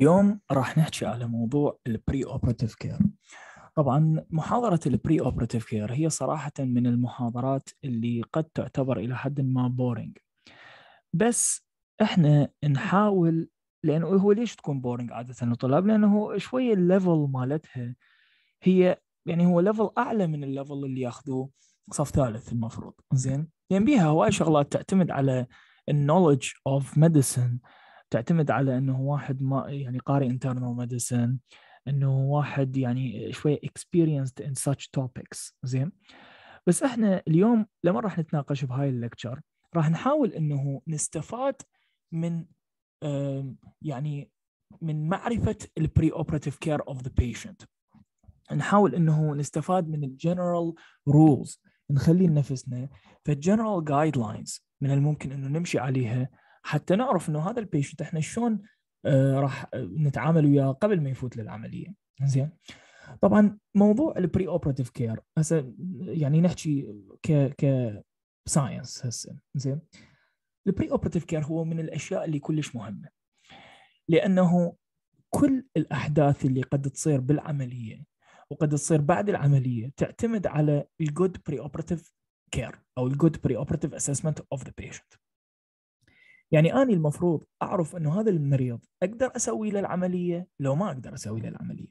اليوم راح نحكي على موضوع البري اوبرتيف كير طبعا محاضره البري اوبرتيف كير هي صراحه من المحاضرات اللي قد تعتبر الى حد ما بورينج بس احنا نحاول لانه هو ليش تكون بورينج عاده للطلاب لانه شويه الليفل مالتها هي يعني هو ليفل اعلى من الليفل اللي ياخذوه صف ثالث المفروض زين لان يعني بيها هواي شغلات تعتمد على النولج اوف medicine تعتمد على انه واحد ما يعني قاري انترنال ميديسن انه واحد يعني شويه اكسبيرينسد ان such توبكس زين بس احنا اليوم لما راح نتناقش بهاي الليكتشر راح نحاول انه نستفاد من يعني من معرفه البري اوبراتيف كير اوف ذا بيشنت نحاول انه نستفاد من الجنرال رولز نخلي لنفسنا فالجنرال جايد لاينز من الممكن انه نمشي عليها حتى نعرف انه هذا البيشنت احنا شلون آه، راح نتعامل وياه قبل ما يفوت للعمليه زين طبعا موضوع البري اوبرتيف كير هسه يعني نحكي ك ك ساينس هسه زين البري اوبرتيف كير هو من الاشياء اللي كلش مهمه لانه كل الاحداث اللي قد تصير بالعمليه وقد تصير بعد العمليه تعتمد على الجود بري اوبرتيف كير او الجود بري اوبرتيف اسسمنت اوف ذا بيشنت يعني أنا المفروض أعرف أنه هذا المريض أقدر أسوي له العملية لو ما أقدر أسوي له العملية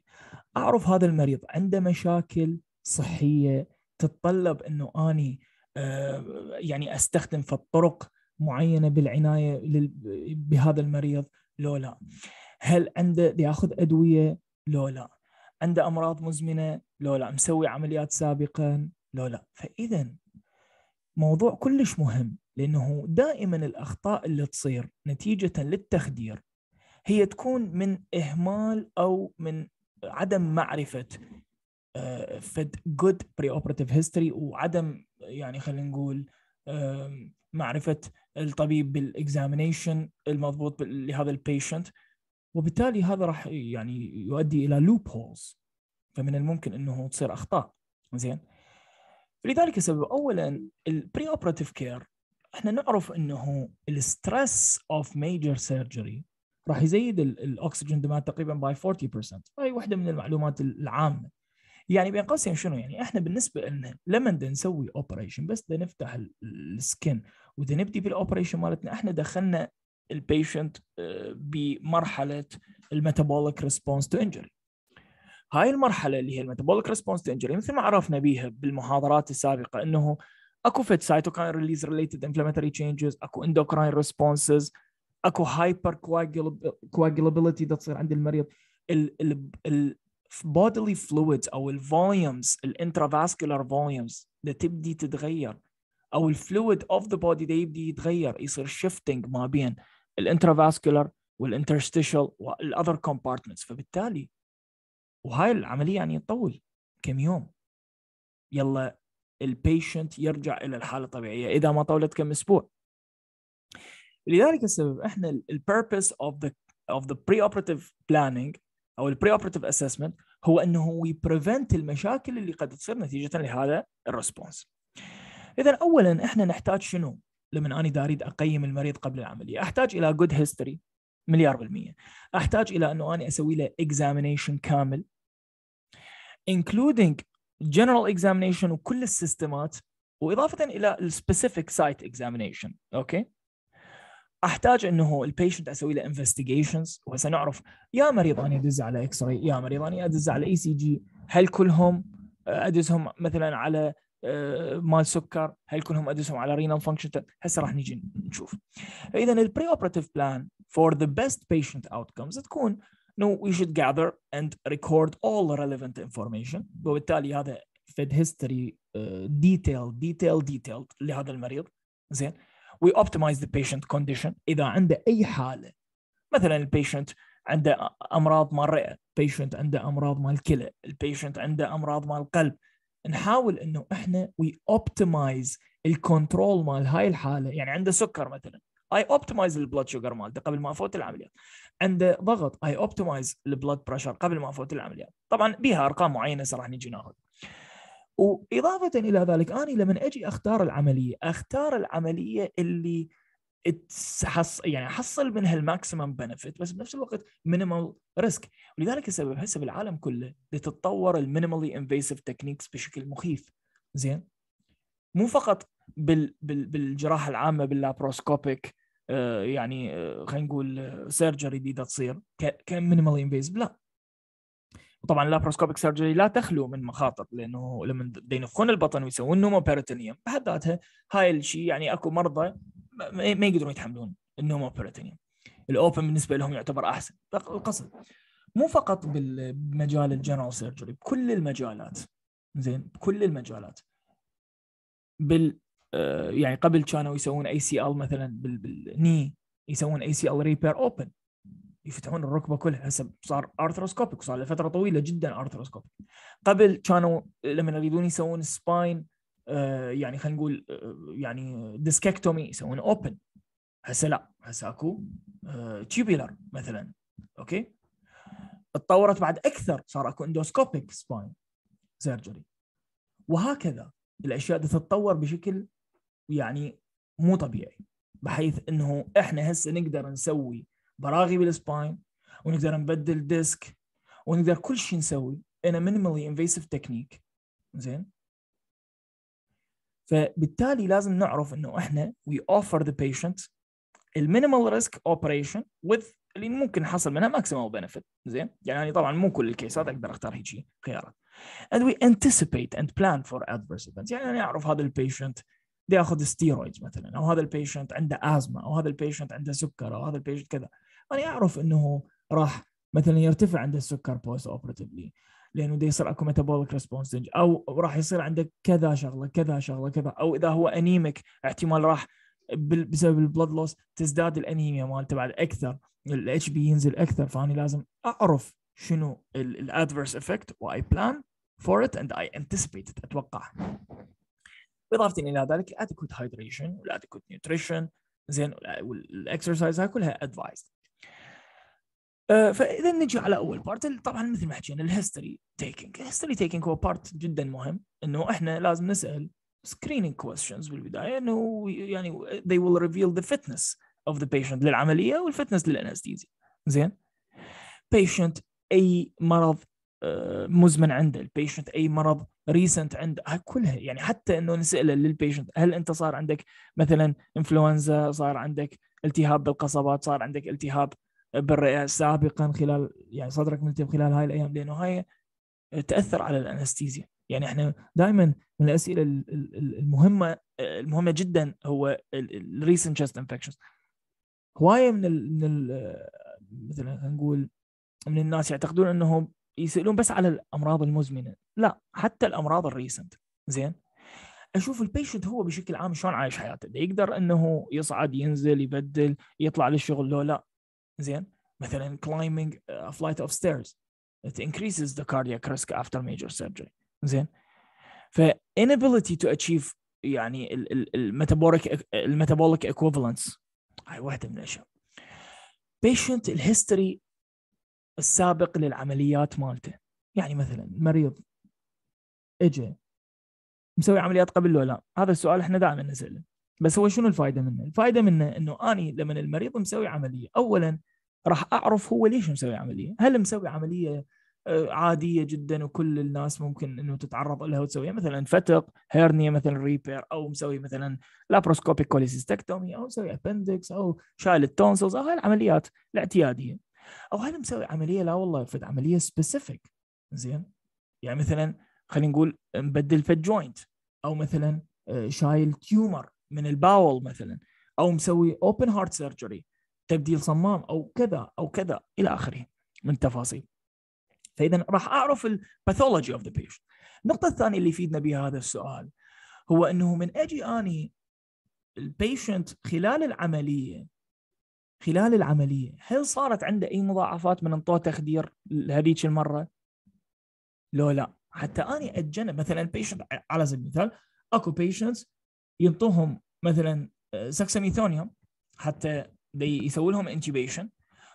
أعرف هذا المريض عنده مشاكل صحية تتطلب أنه أني آه، يعني أستخدم في الطرق معينة بالعناية بهذا المريض لو لا هل عنده ياخذ أدوية لو لا عنده أمراض مزمنة لو لا مسوي عمليات سابقا لو لا فإذا موضوع كلش مهم لأنه دائما الأخطاء اللي تصير نتيجة للتخدير هي تكون من إهمال أو من عدم معرفة فد جود بري اوبراتيف هيستوري وعدم يعني خلينا نقول معرفه الطبيب بالاكزامينيشن المضبوط لهذا البيشنت وبالتالي هذا راح يعني يؤدي الى لوب هولز فمن الممكن انه تصير اخطاء زين لذلك السبب اولا البري اوبراتيف كير احنا نعرف انه الستريس اوف ميجر سيرجري راح يزيد الاكسجين ديماند تقريبا باي 40% هاي واحده من المعلومات العامه يعني بين قوسين شنو يعني احنا بالنسبه لنا لما بدنا نسوي اوبريشن بس بدنا نفتح السكن وبدنا نبدي بالاوبريشن مالتنا احنا دخلنا البيشنت آه، بمرحله الميتابوليك ريسبونس تو انجري هاي المرحله اللي هي الميتابوليك ريسبونس تو انجري مثل ما عرفنا بيها بالمحاضرات السابقه انه اكو فيت سايتوكاين ريليز ريليتد انفلاماتوري تشينجز اكو اندوكراين ريسبونسز اكو هايبر كواجلابيلتي ده تصير عند المريض ال ال ال bodily fluids او الفوليومز الانترافاسكولار فوليومز ده تبدي تتغير او الفلويد اوف ذا بودي ده يبدي يتغير يصير شيفتنج ما بين الانترافاسكولار والانترستيشال والاذر كومبارتمنتس فبالتالي وهاي العمليه يعني تطول كم يوم يلا البيشنت يرجع الى الحاله الطبيعيه اذا ما طولت كم اسبوع لذلك السبب احنا البيربس اوف ذا اوف ذا بري اوبرتيف بلاننج او البري اوبرتيف اسسمنت هو انه بريفنت المشاكل اللي قد تصير نتيجه لهذا الريسبونس اذا اولا احنا نحتاج شنو لما انا داريد اقيم المريض قبل العمليه احتاج الى جود هيستوري مليار بالمية احتاج الى انه انا اسوي له اكزامينيشن كامل including جنرال اكزامينيشن وكل السيستمات واضافه الى السبيسيفيك سايت اكزامينيشن اوكي احتاج انه البيشنت اسوي له انفستيجيشنز وسنعرف يا مريض اني ادز على اكس راي يا مريض اني ادز على اي سي جي هل كلهم ادزهم مثلا على آه، مال سكر هل كلهم ادزهم على رينال فانكشن هسه راح نجي نشوف اذا البري اوبرتيف بلان فور ذا بيست بيشنت اوتكمز تكون no we should gather and record all relevant information وبالتالي هذا فيد هيستوري ديتيل ديتيل ديتيل لهذا المريض زين we optimize the patient condition اذا عنده اي حاله مثلا البيشنت عنده امراض مال الرئه، البيشنت عنده امراض مال الكلى، البيشنت عنده امراض مال القلب نحاول انه احنا وي اوبتمايز الكنترول مال هاي الحاله يعني عنده سكر مثلا اي اوبتمايز البلود شوجر مالته قبل ما افوت العمليات عنده ضغط اي اوبتمايز البلد بريشر قبل ما افوت العمليه طبعا بها ارقام معينه راح نجي ناخذ واضافه الى ذلك انا لما اجي اختار العمليه اختار العمليه اللي يعني احصل منها الماكسيمم بنفيت بس بنفس الوقت مينيمال ريسك ولذلك السبب هسه بالعالم كله تتطور المينيمالي انفيسيف تكنيكس بشكل مخيف زين مو فقط بال بال بالجراحه العامه باللابروسكوبيك آه، يعني آه، خلينا نقول سيرجري آه، جديده تصير كمينيمال انفيزف لا طبعا اللابروسكوبيك سيرجري لا تخلو من مخاطر لانه لما ينفخون البطن ويسوون نومو بيريتونيوم بحد ذاتها هاي الشيء يعني اكو مرضى ما يقدرون يتحملون النومو بيريتونيوم الاوبن بالنسبه لهم يعتبر احسن القصد مو فقط بمجال الجنرال سيرجري بكل المجالات زين بكل المجالات بال آه، يعني قبل كانوا يسوون اي سي ال مثلا بالني يسوون اي سي ال ريبير اوبن يفتحون الركبه كلها هسه صار ارثروسكوبيك وصار لفتره طويله جدا ارثروسكوبك قبل كانوا لما يريدون يسوون سباين آه، يعني خلينا نقول آه، يعني ديسكتومي يسوون اوبن هسه لا هسه اكو تيوبيلر مثلا اوكي تطورت بعد اكثر صار اكو اندوسكوبيك سباين سيرجري وهكذا الاشياء تتطور بشكل يعني مو طبيعي بحيث انه احنا هسه نقدر نسوي براغي بالسباين ونقدر نبدل ديسك ونقدر كل شيء نسوي انا مينيمالي انفيسيف تكنيك زين فبالتالي لازم نعرف انه احنا وي اوفر ذا بيشنت المينيمال ريسك اوبريشن وذ اللي ممكن نحصل منها ماكسيمال بنفيت زين يعني أنا طبعا مو كل الكيسات اقدر اختار هيجي خيارات and we anticipate and plan for adverse events يعني انا اعرف هذا البيشنت بدي اخذ ستيرويدز مثلا او هذا البيشنت عنده ازمه او هذا البيشنت عنده سكر او هذا البيشنت كذا انا اعرف انه راح مثلا يرتفع عنده السكر بوست اوبرتيفلي لانه بده يصير اكو ميتابوليك ريسبونس او راح يصير عندك كذا شغله كذا شغله كذا او اذا هو انيميك احتمال راح بسبب البلد لوس تزداد الانيميا مالته بعد اكثر الاتش بي ينزل اكثر فاني لازم اعرف شنو الادفيرس افكت واي بلان فور ات اند اي انتسبيت اتوقع بالاضافه الى ذلك الادكوت هايدريشن والادكوت نيوتريشن زين والاكسرسايز هاي كلها ادفايس آه، فاذا نجي على اول بارت طبعا مثل ما حكينا الهيستوري تيكينج الهيستوري تيكينج هو بارت جدا مهم انه احنا لازم نسال سكرينينج questions بالبدايه انه يعني they will reveal the fitness of the patient للعمليه والفتنس للانستيزي زين patient اي مرض آه، مزمن عنده البيشنت اي مرض ريسنت عند كلها يعني حتى انه نساله للبيشنت هل انت صار عندك مثلا انفلونزا صار عندك التهاب بالقصبات صار عندك التهاب بالرئه سابقا خلال يعني صدرك ملتهب خلال هاي الايام لانه هاي تاثر على الانستيزيا يعني احنا دائما من الاسئله المهمه المهمه جدا هو الريسنت تشست انفكشنز هوايه من ال من ال مثلا نقول من الناس يعتقدون انه يسالون بس على الامراض المزمنه لا حتى الامراض الريسنت زين اشوف البيشنت هو بشكل عام شلون عايش حياته ده يقدر انه يصعد ينزل يبدل يطلع للشغل لو لا زين مثلا climbing a flight of stairs it increases the cardiac risk after major surgery زين ف inability to achieve يعني الميتابوليك الميتابوليك ايكوفلنس هاي واحده من الاشياء patient الهيستوري السابق للعمليات مالته يعني مثلا مريض اجى مسوي عمليات قبل ولا لا هذا السؤال احنا دائما نساله بس هو شنو الفائده منه الفائده منه انه اني لما المريض مسوي عمليه اولا راح اعرف هو ليش مسوي عمليه هل مسوي عمليه آه، عاديه جدا وكل الناس ممكن انه تتعرض لها وتسويها مثلا فتق هيرنيا مثلا ريبير او مسوي مثلا لابروسكوبيك كوليسيستكتومي او مسوي ابندكس او شايل التونسلز او هاي العمليات الاعتياديه او هل مسوي عمليه لا والله افرض عمليه سبيسيفيك زين يعني مثلا خلينا نقول مبدل في جوينت او مثلا آه، شايل تيومر من الباول مثلا او مسوي اوبن هارت سيرجري تبديل صمام او كذا او كذا الى اخره من التفاصيل فاذا راح اعرف الباثولوجي اوف ذا بيشنت النقطه الثانيه اللي يفيدنا بها هذا السؤال هو انه من اجي اني البيشنت خلال العمليه خلال العمليه هل صارت عنده اي مضاعفات من انطوه تخدير هذيك المره؟ لو لا حتى اني اتجنب مثلا بيشنت على سبيل المثال اكو بيشنتس ينطوهم مثلا آه، سكسميثونيوم حتى يسوي لهم انتيبيشن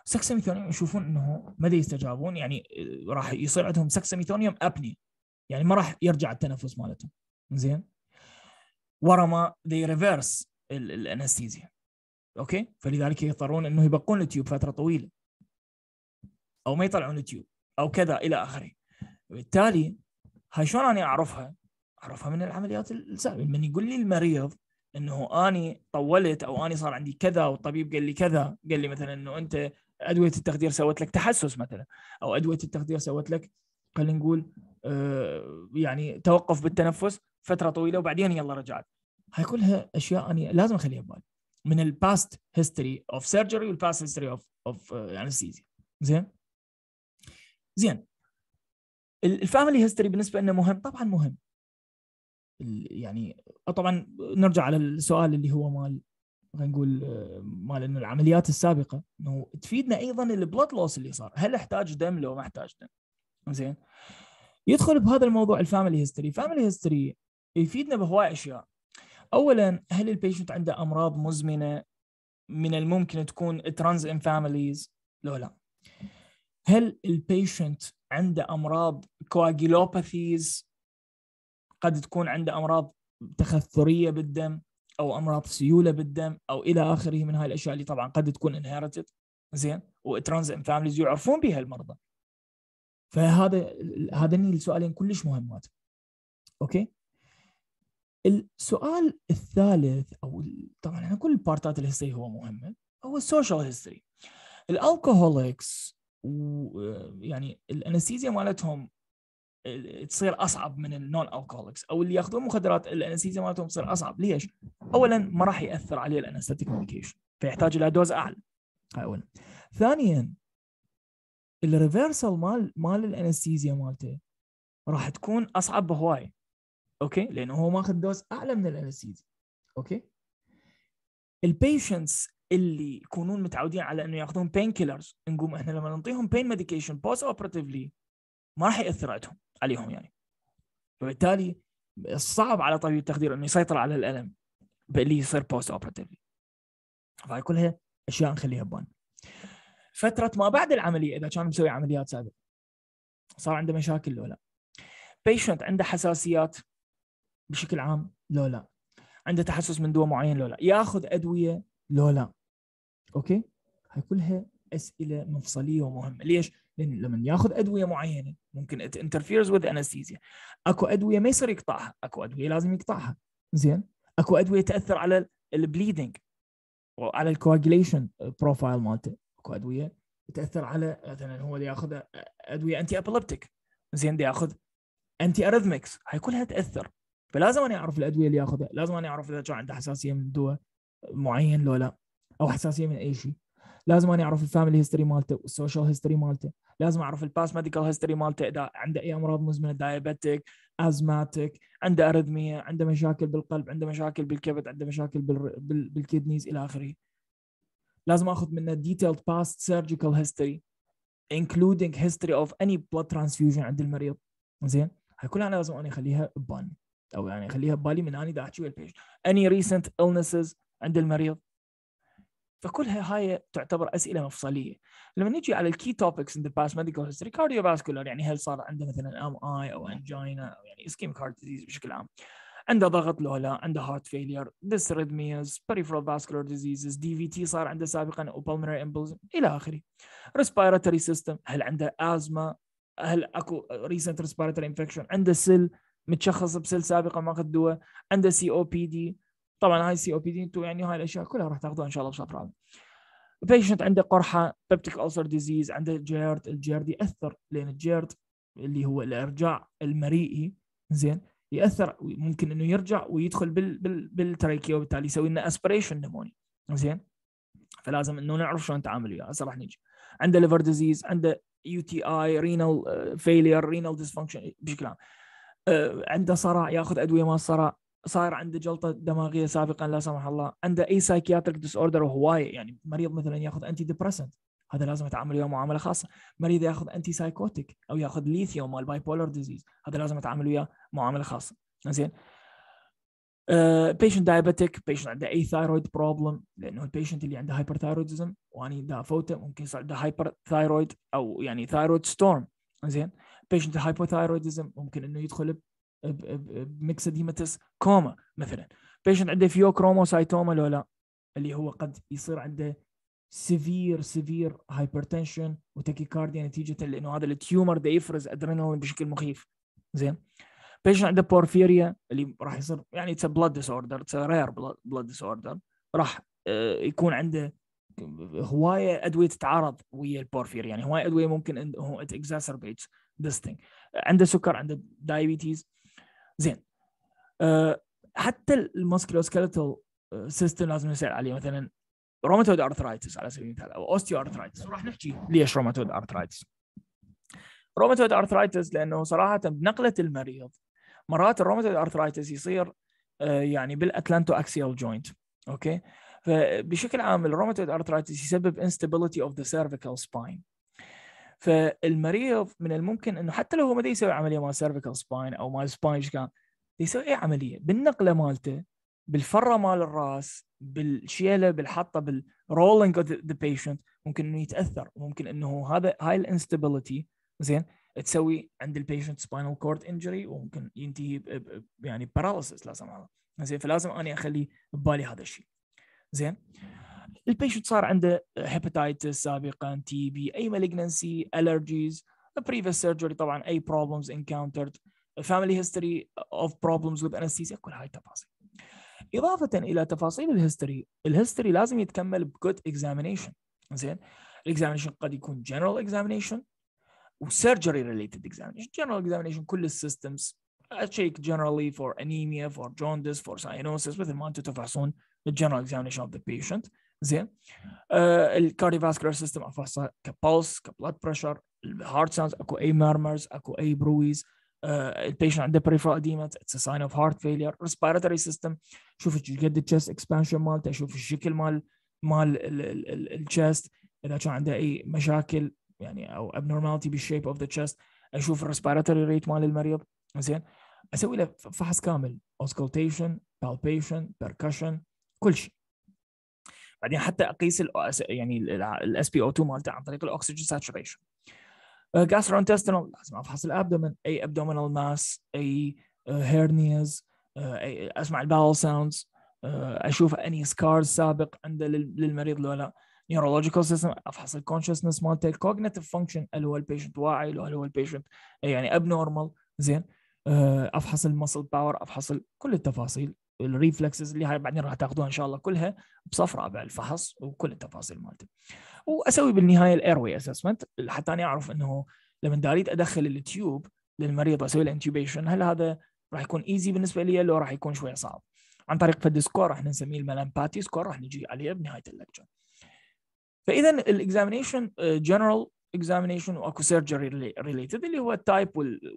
سكسميثونيوم يشوفون انه ما يستجابون يعني آه، راح يصير عندهم سكسميثونيوم ابني يعني ما راح يرجع التنفس مالتهم زين ورا ما ذي ريفيرس الانستيزيا اوكي فلذلك يضطرون انه يبقون التيوب فتره طويله او ما يطلعون التيوب او كذا الى اخره بالتالي هاي شلون انا اعرفها؟ اعرفها من العمليات السابقه من يقول لي المريض انه اني طولت او اني صار عندي كذا والطبيب قال لي كذا قال لي مثلا انه انت ادويه التخدير سوت لك تحسس مثلا او ادويه التخدير سوت لك خلينا نقول آه، يعني توقف بالتنفس فتره طويله وبعدين يلا رجعت هاي كلها اشياء اني لازم اخليها ببالي من الباست هيستوري اوف سيرجري والباست هيستوري اوف اوف انستيزيا زين زين الفاميلي هيستوري بالنسبه لنا مهم طبعا مهم يعني آه، طبعا نرجع على السؤال اللي هو مال خلينا نقول آه، مال انه العمليات السابقه انه تفيدنا ايضا البلوت لوس اللي صار هل احتاج دم لو ما احتاج دم زين يدخل بهذا الموضوع الفاميلي هيستوري فاميلي هيستوري يفيدنا بهواي اشياء اولا هل البيشنت عنده امراض مزمنه من الممكن تكون ترانز ان فاميليز لو لا هل البيشنت عنده امراض كواجيلوباثيز قد تكون عنده امراض تخثريه بالدم او امراض سيوله بالدم او الى اخره من هاي الاشياء اللي طبعا قد تكون انهيرتد زين وترانز ان فاميليز يعرفون بها المرضى فهذا هذني السؤالين كلش مهمات اوكي السؤال الثالث او طبعا احنا كل البارتات الهستري هو مهمه هو السوشيال هيستوري الالكوهوليكس يعني الانستيزيا مالتهم تصير اصعب من النون الكوهوليكس او اللي ياخذون مخدرات الانستيزيا مالتهم تصير اصعب ليش؟ اولا ما راح ياثر عليه الانستيتيك ميديكيشن فيحتاج الى دوز اعلى هاي اولا ثانيا الريفرسال مال مال الانستيزيا مالته راح تكون اصعب بهواي اوكي لانه هو ماخذ دوز اعلى من الانستيزي اوكي البيشنتس اللي يكونون متعودين على انه ياخذون بين كيلرز نقوم احنا لما نعطيهم بين ميديكيشن بوست اوبرتيفلي ما راح ياثر عليهم يعني فبالتالي صعب على طبيب التخدير انه يسيطر على الالم اللي يصير بوست اوبرتيفلي فهاي كلها اشياء نخليها ببال فتره ما بعد العمليه اذا كان مسوي عمليات سابقه صار عنده مشاكل ولا لا بيشنت عنده حساسيات بشكل عام لو لا عنده تحسس من دواء معين لو لا ياخذ ادويه لو لا اوكي هاي كلها اسئله مفصليه ومهمه ليش لان لما ياخذ ادويه معينه ممكن انترفيرز وذ انستيزيا اكو ادويه ما يصير يقطعها اكو ادويه لازم يقطعها زين اكو ادويه تاثر على البليدنج وعلى الكواجليشن بروفايل مالته اكو ادويه تاثر على مثلا هو ياخذ ادويه انتي ابيليبتيك زين ياخذ انتي اريثمكس هاي كلها تاثر فلازم انا اعرف الادويه اللي اخذها لازم انا اعرف اذا كان عنده حساسيه من دواء معين لو لا او حساسيه من اي شيء لازم انا اعرف الفاميلي هيستوري مالته والسوشيال هيستوري مالته لازم اعرف الباس ميديكال هيستوري مالته اذا عنده اي امراض مزمنه دايابيتك، ازماتيك عنده ارذميه عنده مشاكل بالقلب عنده مشاكل بالكبد عنده مشاكل بال... بالكدنيز الى اخره لازم اخذ منه ديتيلد باست سيرجيكال هيستوري including history of any blood transfusion عند المريض زين هاي كلها انا لازم انا اخليها ببالي او يعني خليها ببالي من اني دا احكي ويا البيشنت اني ريسنت illnesses عند المريض فكلها هاي تعتبر اسئله مفصليه لما نجي على الكي توبكس ان ذا باست ميديكال هيستوري كارديو باسكولار يعني هل صار عنده مثلا ام اي او انجينا او يعني اسكيم كارد ديزيز بشكل عام عنده ضغط له لا عنده هارت فيلير ديس ريدميز بريفرال فاسكولار ديزيزز دي في تي صار عنده سابقا او بلمري امبولزم الى اخره ريسبيراتوري سيستم هل عنده ازما هل اكو ريسنت ريسبيراتوري انفكشن عنده سل متشخص بسل سابقه ما قد عنده سي او بي دي طبعا هاي سي او بي دي انتم يعني هاي الاشياء كلها راح تاخذوها ان شاء الله بشهر رابع بيشنت عنده قرحه بيبتيك ألسر ديزيز عنده جيرد الجيرد ياثر لان الجيرد اللي هو الارجاع المريئي زين ياثر ممكن انه يرجع ويدخل بال بال بالتريكيا وبالتالي يسوي لنا اسبريشن نموني زين فلازم انه نعرف شلون نتعامل وياه هسه راح نجي عنده ليفر ديزيز عنده يو تي اي رينال فيلير رينال ديسفانكشن بشكل عام آه، عنده صرع ياخذ ادويه مال صرع صاير عنده جلطه دماغيه سابقا لا سمح الله عنده اي سايكياتريك ديس اوردر وهوايه يعني مريض مثلا ياخذ انتي ديبرسنت هذا لازم اتعامل وياه معامله خاصه مريض ياخذ انتي سايكوتيك او ياخذ ليثيوم مال باي بولر ديزيز هذا لازم اتعامل وياه معامله خاصه زين بيشنت دايابيتيك بيشنت عنده اي ثايرويد بروبلم لانه البيشنت اللي عنده هايبر ثايرويدزم واني دا فوته ممكن يصير عنده هايبر ثايرويد او يعني ثايرويد ستورم زين بيشنت هايبوثايرويدزم ممكن انه يدخل بميكسديماتس كوما مثلا بيشنت عنده فيوكروموسايتوما لو لا اللي هو قد يصير عنده سيفير سيفير هايبرتنشن وتكيكارديا نتيجه لانه هذا التيومر ده يفرز ادرينالين بشكل مخيف زين بيشنت عنده بورفيريا اللي راح يصير يعني اتس بلاد ديسوردر اتس رير بلاد ديس اوردر راح آه، يكون عنده هوايه ادويه تتعارض ويا البورفير يعني هوايه ادويه ممكن انه اكزاسربيتس ذس ثينج عنده سكر عنده دايبيتيز زين آه، حتى حتى سكيلتال سيستم لازم نسال عليه مثلا روماتويد ارثرايتس على سبيل المثال او اوستيو ارثرايتس وراح نحكي ليش روماتويد ارثرايتس روماتويد ارثرايتس لانه صراحه بنقله المريض مرات الروماتويد ارثرايتس يصير آه، يعني بالاتلانتو اكسيال جوينت اوكي فبشكل عام الروماتويد ارثرايتس يسبب انستابيلتي اوف ذا سيرفيكال سباين فالمريض من الممكن انه حتى لو هو ما يسوي عمليه مال سيرفيكال سباين او مال سباين ايش كان يسوي اي عمليه بالنقله مالته بالفره مال الراس بالشيله بالحطه بالرولينج اوف ذا بيشنت ممكن انه يتاثر ممكن انه هذا هاي الانستابيلتي زين تسوي عند البيشنت سباينال كورد انجري وممكن ينتهي يعني باراليسيس لا سمح الله زين فلازم اني اخلي ببالي هذا الشيء زين البيشنت صار عنده هيباتيتس سابقا تي بي اي مالجنسي الرجيز بريفيس سيرجري طبعا اي بروبلمز انكاونترد فاميلي هيستوري اوف بروبلمز وذ انستيزيا كل هاي التفاصيل اضافه الى تفاصيل الهيستوري الهيستوري لازم يتكمل بجود اكزامينيشن زين الاكزامينيشن قد يكون جنرال اكزامينيشن وسيرجري ريليتد اكزامينيشن جنرال اكزامينيشن كل السيستمز اتشيك جنرالي فور انيميا فور جوندس فور ساينوسس مثل ما انتم تفحصون general examination of the patient زين الكارديوفاسكولار سيستم افحصها كبلس كبلاد بريشر الهارت ساوندز اكو اي murmurs اكو اي برويز البيشنت عنده بريفرال it's اتس ساين اوف هارت فيلير respiratory سيستم شوف قد التشست اكسبانشن مالته شوف الشكل مال مال chest اذا كان عنده اي مشاكل يعني او abnormality بالشيب اوف ذا تشست اشوف respiratory ريت مال المريض زين اسوي له فحص كامل اوسكولتيشن بالبيشن percussion كل شيء بعدين حتى اقيس يعني الاس بي او 2 مالته عن طريق الاكسجين ساتوريشن آه، gastrointestinal لازم افحص الابدومن اي ابدومينال ماس اي هيرنيز آه، آه، اسمع الباول ساوندز اشوف اني سكارز سابق عنده للمريض لو لا نيورولوجيكال سيستم افحص الكونشسنس مالته الكوجنيتيف فانكشن هل هو البيشنت واعي لو هل هو البيشنت يعني اب نورمال زين افحص المسل باور افحص كل التفاصيل الريفلكسز اللي هاي بعدين راح تاخذوها ان شاء الله كلها بصف رابع الفحص وكل التفاصيل مالته واسوي بالنهايه الاير واي اسسمنت حتى اني اعرف انه لما اريد ادخل التيوب للمريض واسوي له انتوبيشن هل هذا راح يكون ايزي بالنسبه لي لو راح يكون شويه صعب عن طريق فد سكور راح نسميه الملامباتي سكور راح نجي عليه بنهايه اللكتشر فاذا الاكزامينيشن جنرال اكزامينيشن واكو سيرجري ريليتد اللي هو التايب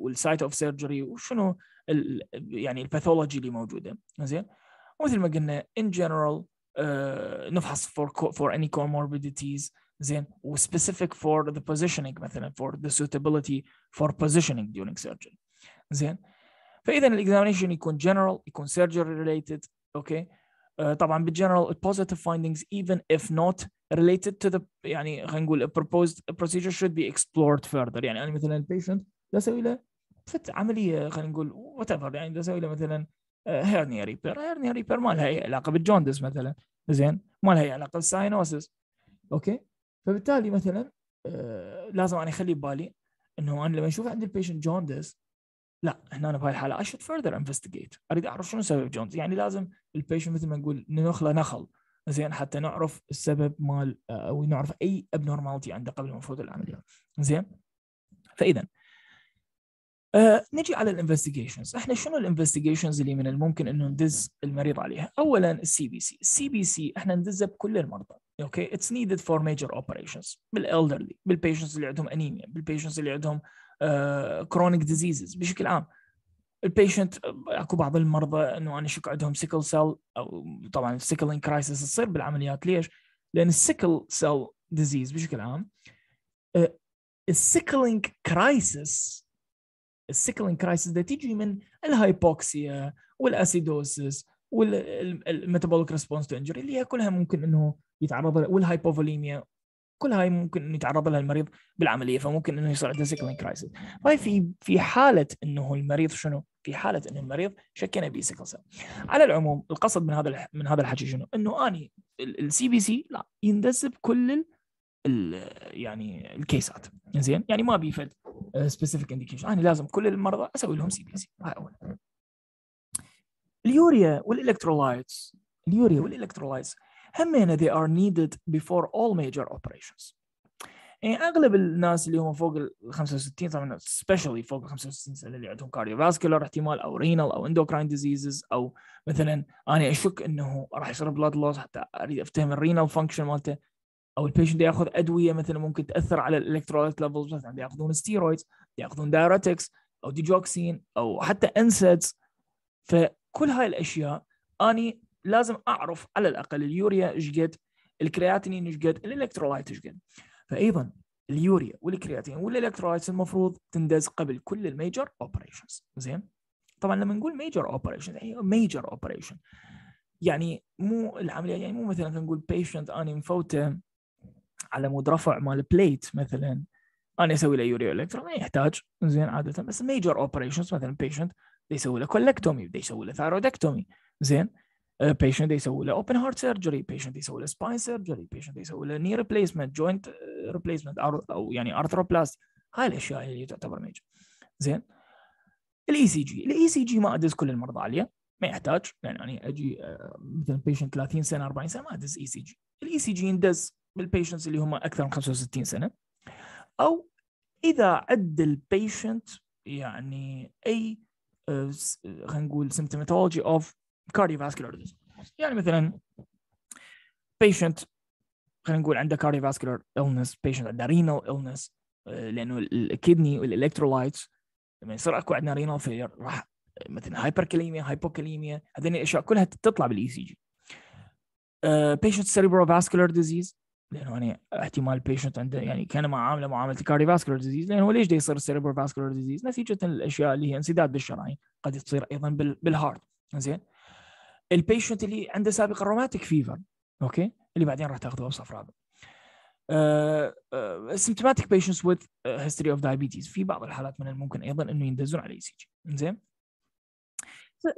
والسايت اوف سيرجري وشنو يعني الباثولوجي اللي موجوده زين ومثل ما قلنا ان جنرال uh, نفحص فور فور اني كوموربيديتيز زين وسبيسيفيك فور ذا بوزيشننج مثلا فور ذا suitability فور بوزيشننج during سيرجري زين فاذا الاكزامينشن يكون جنرال يكون سيرجري ريليتد اوكي آه، طبعا بالجنرال البوزيتيف فايندينجز ايفن اف نوت ريليتد تو ذا يعني خلينا نقول a بروسيجر شود بي اكسبلورد فيرذر يعني انا مثلا البيشنت اسوي له فت عمليه خلينا نقول وات يعني بسوي له مثلا هيرنيا ريبير هيرنيا ريبير ما لها اي علاقه بالجوندس مثلا زين ما لها اي علاقه بالساينوسس اوكي فبالتالي مثلا آه، لازم انا اخلي ببالي انه انا لما اشوف عند البيشنت جوندس لا هنا أنا بهاي الحاله اي شود انفستيجيت اريد اعرف شنو سبب جوندس يعني لازم البيشنت مثل ما نقول نخله نخل زين حتى نعرف السبب مال آه، او نعرف اي ابنورماليتي عنده قبل المفروض العمليه زين فاذا آه نجي على الانفستيجيشنز احنا شنو الانفستيجيشنز اللي من الممكن انه ندز المريض عليها اولا السي بي سي السي بي سي احنا ندزه بكل المرضى اوكي اتس نيدد فور ميجر اوبريشنز بالالدرلي بالبيشنتس اللي عندهم انيميا بالبيشنتس اللي عندهم كرونيك uh, ديزيزز بشكل عام البيشنت اكو بعض المرضى انه انا شك عندهم سيكل سيل او طبعا السيكل ان كرايسيس تصير بالعمليات ليش؟ لان السيكل سيل ديزيز بشكل عام آه، السيكلينج كرايسيس السكلين كرايسيس ده تيجي من الهايبوكسيا والاسيدوسس والميتابوليك ريسبونس تو انجري اللي هي كلها ممكن انه يتعرض لها والهايبوفوليميا كل هاي ممكن انه يتعرض لها المريض بالعمليه فممكن انه يصير عنده سيكلين كرايسيس هاي طيب في في حاله انه المريض شنو في حاله انه المريض شكينا به سيكل سيل على العموم القصد من هذا من هذا الحكي شنو انه اني السي بي سي لا يندسب كل يعني الكيسات زين يعني ما ابي فد سبيسيفيك انديكيشن انا لازم كل المرضى اسوي لهم سي بي سي هاي اول اليوريا والالكترولايتس اليوريا والالكترولايتس همينه they are needed before all major operations يعني اغلب الناس اللي هم فوق ال 65 طبعا سبيشالي فوق ال 65 سنه اللي عندهم كارديوفاسكولار احتمال او رينال او اندوكراين ديزيزز او مثلا انا اشك انه راح يصير بلاد لوس حتى اريد افتهم الرينال فانكشن مالته او البيشنت ياخذ ادويه مثلا ممكن تاثر على الالكترولايت ليفلز مثلا ياخذون ستيرويدز ياخذون دايرتكس او ديجوكسين او حتى انسيدز فكل هاي الاشياء اني لازم اعرف على الاقل اليوريا ايش قد الكرياتينين ايش قد الالكترولايت ايش قد فايضا اليوريا والكرياتين والالكترولايت المفروض تندز قبل كل الميجر اوبريشنز زين طبعا لما نقول ميجر اوبريشن هي ميجر اوبريشن يعني مو العمليه يعني مو مثلا نقول بيشنت اني مفوته على مود رفع مال بليت مثلا انا اسوي له يوريو الكترا ما يحتاج زين عاده بس ميجر اوبريشنز مثلا بيشنت يسوي له كولكتومي يسوي له ثايرودكتومي زين آه، بيشنت يسوي له اوبن هارت سيرجري بيشنت يسوي له سباين سيرجري بيشنت يسوي له ني ريبليسمنت جوينت ريبليسمنت او يعني ارثروبلاست هاي الاشياء اللي تعتبر ميجر زين الاي سي e جي الاي سي e جي ما ادز كل المرضى عليه ما يحتاج يعني انا اجي آه، مثلا بيشنت 30 سنه 40 سنه ما ادز اي سي جي الاي سي جي يندز بالبيشنتس اللي هم اكثر من 65 سنه او اذا عد البيشنت يعني اي آه، آه، خلينا نقول سيمتوماتولوجي اوف كارديوفاسكولار ديزيز يعني مثلا بيشنت خلينا نقول عنده كارديوفاسكولار النس بيشنت عنده رينال النس آه، لانه الكدني والالكترولايتس لما يصير اكو عندنا رينال فيلير راح مثلا هايبركليميا هايبوكليميا هذه الاشياء كلها تطلع بالاي سي جي بيشنت سيريبرو فاسكولار ديزيز لانه يعني احتمال البيشنت عنده يعني كان معامله معامله الكارديو فاسكولار ديزيز لانه ليش دا يصير السيريبر فاسكولار ديزيز نتيجه الاشياء اللي هي انسداد بالشرايين قد تصير ايضا بالهارت زين البيشنت اللي عنده سابقا روماتيك فيفر اوكي اللي بعدين راح تاخذوها بصف رابع سيمتوماتيك بيشنتس وذ هيستوري اوف دايابيتيز في بعض الحالات من الممكن ايضا انه يندزون على اي سي جي زين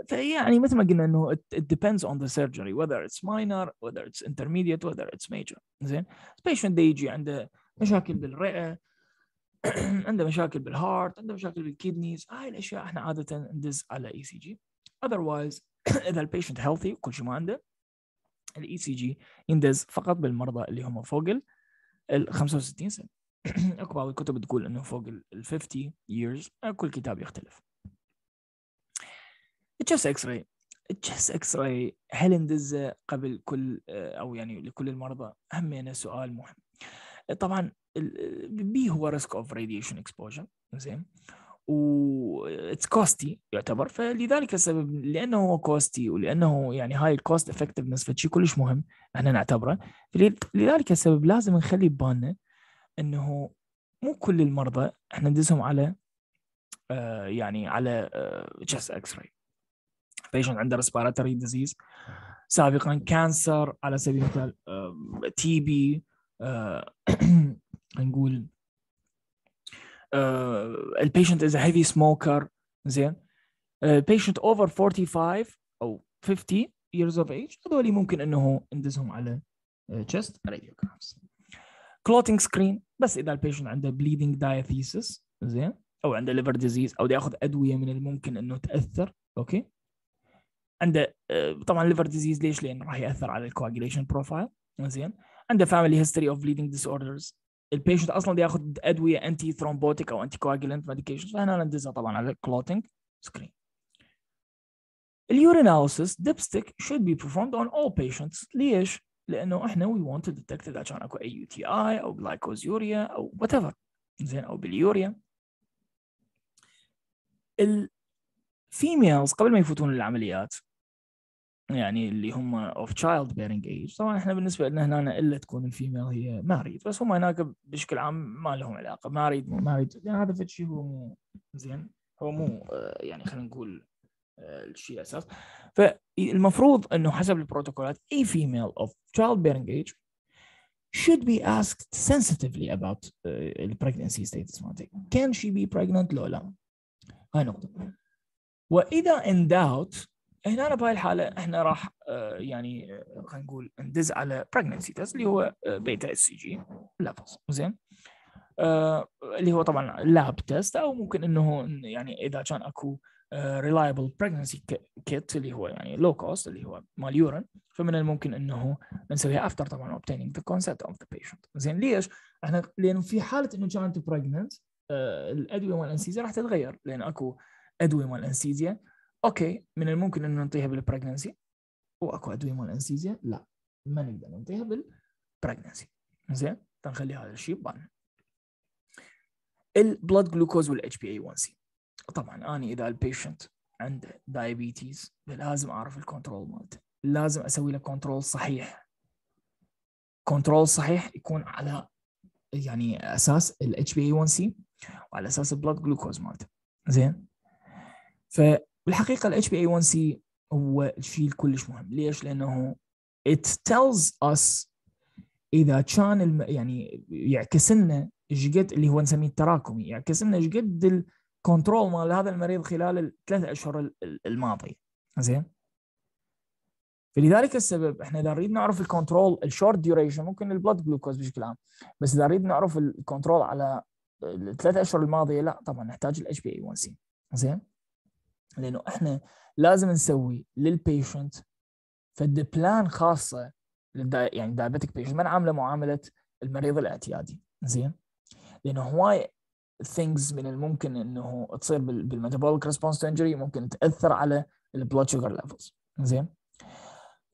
فيعني مثل ما قلنا انه it, it depends on the surgery whether it's minor whether it's intermediate whether it's major زين patient ده يجي عنده مشاكل بالرئه عنده مشاكل بالهارت عنده مشاكل بالكيدنيز هاي الاشياء احنا عاده ندز على اي سي جي otherwise اذا البيشنت هيلثي وكل شيء ما عنده الاي سي e جي يندز فقط بالمرضى اللي هم فوق ال 65 سنه اكو بعض الكتب تقول انه فوق ال 50 years كل كتاب يختلف تشيس اكس راي طيب. تشيس اكس راي طيب، هل ندزه قبل كل او يعني لكل المرضى هنا يعني سؤال مهم طبعا بي هو ريسك اوف راديشن اكسبوجر زين و اتس كوستي يعتبر فلذلك السبب لانه هو كوستي ولانه يعني هاي الكوست افكتفنس فشي كلش مهم احنا نعتبره لذلك السبب لازم نخلي ببالنا انه مو كل المرضى احنا ندزهم على آه، يعني على جس اكس راي بيشنت عنده ريسبيراتوري ديزيز سابقا كانسر على سبيل المثال تي بي نقول البيشنت از هيفي سموكر زين البيشنت اوفر 45 او 50 years of age هذول ممكن انه ندزهم على آه، chest radiograms كلوتينج سكرين بس اذا البيشنت عنده بليدنج دايثيسس زين او عنده ليفر ديزيز او ياخذ ادويه من الممكن انه تاثر اوكي عنده آه، طبعا ليفر ديزيز ليش؟ لان راح ياثر على الكواجيليشن بروفايل زين عنده فاميلي هيستوري اوف ليدنج ديس اوردرز البيشنت اصلا بياخذ ادويه انتي ثرومبوتيك او انتي كواجيلنت ميديكيشن فهنا ندزها طبعا على الكلوتنج سكرين اليوريناليسيس ديبستيك should be performed on all patients ليش؟ لانه احنا وي ونت تو ديتكت اذا كان اكو اي يو تي اي او جلايكوزيوريا او وات ايفر زين او باليوريا فيميلز قبل ما يفوتون العمليات يعني اللي هم اوف تشايلد بيرنج ايج طبعا احنا بالنسبه لنا هنا الا تكون الفيميل هي ماريد بس هم هناك بشكل عام ما لهم علاقه ماريد مو ماريد يعني هذا فد شيء هو مو زين هو مو آه، يعني خلينا نقول آه، الشيء الاساس فالمفروض انه حسب البروتوكولات اي فيميل اوف تشايلد بيرنج ايج should be asked sensitively about uh, pregnancy status مالتك. Can she be pregnant لو لا؟ هاي نقطة. واذا ان داوت هنا بهاي الحاله احنا راح آه، يعني آه، خلينا نقول ندز على pregnancy test اللي هو بيتا اس سي جي ليفلز زين آه، اللي هو طبعا لاب تيست او ممكن انه يعني اذا كان اكو ريلايبل بريجنسي كيت اللي هو يعني لو كوست اللي هو مال يورن فمن الممكن انه نسويها افتر طبعا obtaining the كونسنت of the patient زين ليش؟ احنا لانه في حاله انه كانت pregnant الادويه مال انسيزا راح تتغير لان اكو ادويه مال انستيزيا اوكي من الممكن انه نعطيها بالبرجنسي واكو ادويه مال انستيزيا لا ما نقدر نعطيها بالبرجنسي زين تنخلي هذا الشيء ببالنا البلد جلوكوز والاتش بي اي 1 سي طبعا اني اذا البيشنت عنده دايابيتيز لازم اعرف الكنترول مالته لازم اسوي له كنترول صحيح كنترول صحيح يكون على يعني اساس الاتش بي اي 1 سي وعلى اساس البلد جلوكوز مالته زين فبالحقيقه الاتش بي اي 1 سي هو شيء كلش مهم ليش؟ لانه it tells us اذا كان الم... يعني يعكس لنا ايش قد اللي هو نسميه التراكمي يعكس لنا ايش قد الكنترول مال هذا المريض خلال الثلاث اشهر الماضيه زين فلذلك السبب احنا اذا نريد نعرف الكنترول الشورت ديوريشن ممكن البلد جلوكوز بشكل عام بس اذا نريد نعرف الكنترول على الثلاث اشهر الماضيه لا طبعا نحتاج الاتش بي اي 1 سي زين لانه احنا لازم نسوي للبيشنت فد بلان خاصه للدا يعني دايبتك بيشنت ما نعامله معامله المريض الاعتيادي زين لانه هواي ثينجز من الممكن انه تصير بالميتابوليك ريسبونس تو انجري ممكن تاثر على البلود شوجر ليفلز زين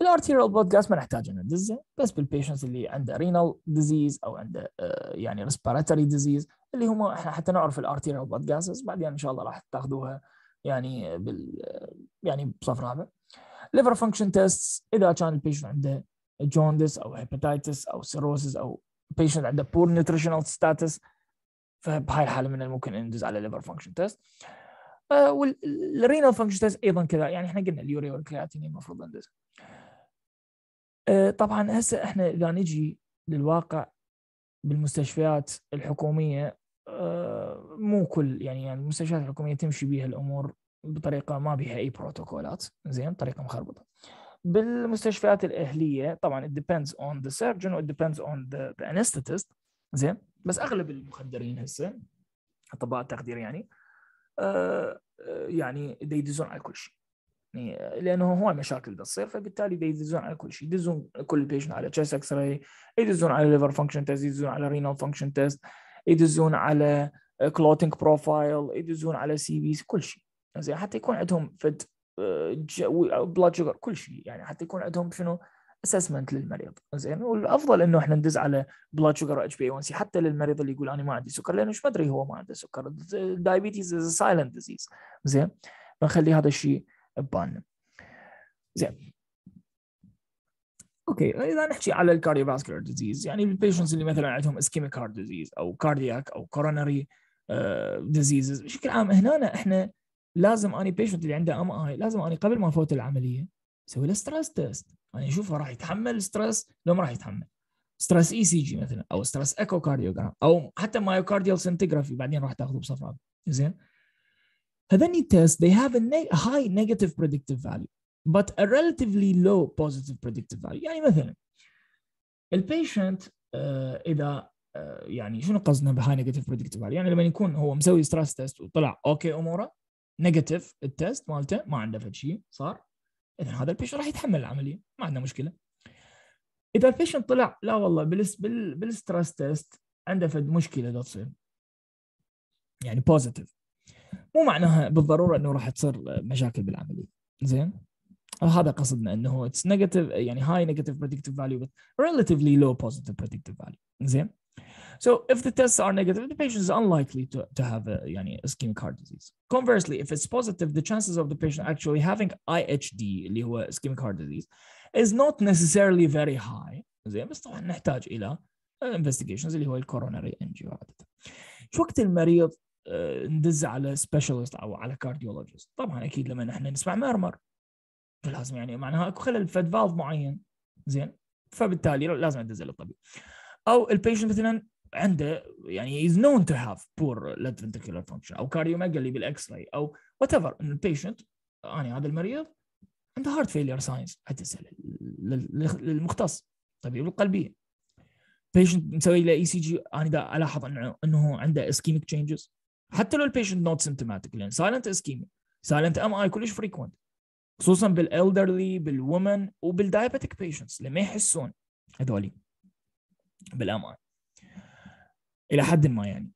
الارتيريال بلود جاس ما نحتاج انه ندزه بس بالبيشنتس اللي عنده رينال ديزيز او عنده آه، يعني ريسبيراتوري ديزيز اللي هم احنا حتى نعرف الارتيريال بلود جاسز بعدين ان شاء الله راح تاخذوها يعني بال يعني بصف رابع ليفر فانكشن تيست اذا كان البيشنت عنده جوندس او هيباتيتس او سيروسس او بيشنت عنده بور نيوتريشنال ستاتس فبهاي الحاله من الممكن ندز على ليفر فانكشن تيست والرينال فانكشن تيست ايضا كذا يعني احنا قلنا اليوريا والكرياتين المفروض ندز آه، طبعا هسه احنا اذا نجي للواقع بالمستشفيات الحكوميه مو كل يعني يعني المستشفيات الحكوميه تمشي بها الامور بطريقه ما بها اي بروتوكولات زين طريقه مخربطه بالمستشفيات الاهليه طبعا it depends on the surgeon it depends on the, the anesthetist زين بس اغلب المخدرين هسه اطباء التخدير يعني آه, آه، يعني يدزون على كل شيء يعني آه، لانه هواي مشاكل تصير فبالتالي يدزون على كل شيء يدزون كل بيشن على تشيست اكس راي يدزون على ليفر فانكشن تيست يدزون على رينال فانكشن تيست يدزون على كلوتنج بروفايل يدزون على سي فيز كل شيء زين حتى يكون عندهم فد بلاد آه، شوجر كل شيء يعني حتى يكون عندهم شنو اسسمنت للمريض زين والافضل انه احنا ندز على بلاد شوجر اتش بي 1 سي حتى للمريض اللي يقول انا ما عندي سكر لانه ايش ما ادري هو ما عنده سكر الدايبيتيز از سايلنت ديزيز زين فنخلي هذا الشيء ببالنا زين اوكي اذا نحكي على فاسكولار ديزيز يعني البيشنتس اللي مثلا عندهم اسكيميك هارت ديزيز او كاردياك او كورونري ديزيزز آه، بشكل عام هنا احنا لازم اني بيشنت اللي عنده ام اي لازم اني قبل ما افوت العمليه اسوي له ستريس تيست اني اشوفه راح يتحمل ستريس لو ما راح يتحمل ستريس اي سي جي مثلا او ستريس ايكو كارديوجرام او حتى مايوكارديال سنتيغرافي بعدين راح تاخذه بصف زين هذني تيست they have a high negative predictive value but a relatively low positive predictive value يعني مثلا البيشنت آه، اذا آه، يعني شنو قصدنا بهاي نيجاتيف بريدكتيف فاليو؟ يعني لما يكون هو مسوي ستريس تيست وطلع اوكي اموره نيجاتيف التيست مالته ما عنده فد شيء صار اذا هذا البيشنت راح يتحمل العمليه ما عندنا مشكله. اذا البيشنت طلع لا والله بالس تيست عنده فد مشكله تصير يعني بوزيتيف مو معناها بالضروره انه راح تصير مشاكل بالعمليه زين او هذا قصدنا انه اتس نيجاتيف يعني هاي نيجاتيف بريدكتيف فاليو بس relatively لو بوزيتيف بريدكتيف فاليو زين So if the tests are negative, the patient is unlikely to, to have a, يعني, ischemic heart disease. Conversely, if it's positive, the chances of the patient actually having IHD, اللي هو ischemic heart disease, is not necessarily very high. زين بس طبعا نحتاج إلى investigations اللي هو coronary angio عادة. شو وقت المريض ندز على specialist أو على cardiologist؟ طبعا أكيد لما نحن نسمع مرمر فلازم يعني معناها اكو خلل فد فالف معين زين فبالتالي لازم ادزه للطبيب او البيشنت مثلا عنده يعني از نون تو هاف بور left ventricular function او كارديوميجالي بالاكس راي او وات ايفر ان البيشنت انا هذا المريض عنده هارت فيلير ساينس ادزه للمختص طبيب القلبيه بيشنت مسوي له اي سي جي انا دا الاحظ انه انه عنده اسكيميك تشينجز حتى لو البيشنت نوت سيمتوماتيك لان سايلنت اسكيميك سايلنت ام اي كلش فريكونت خصوصا بالالدرلي بالومن وبالدايابيتيك بيشنتس اللي ما يحسون هذولي بالامان الى حد ما يعني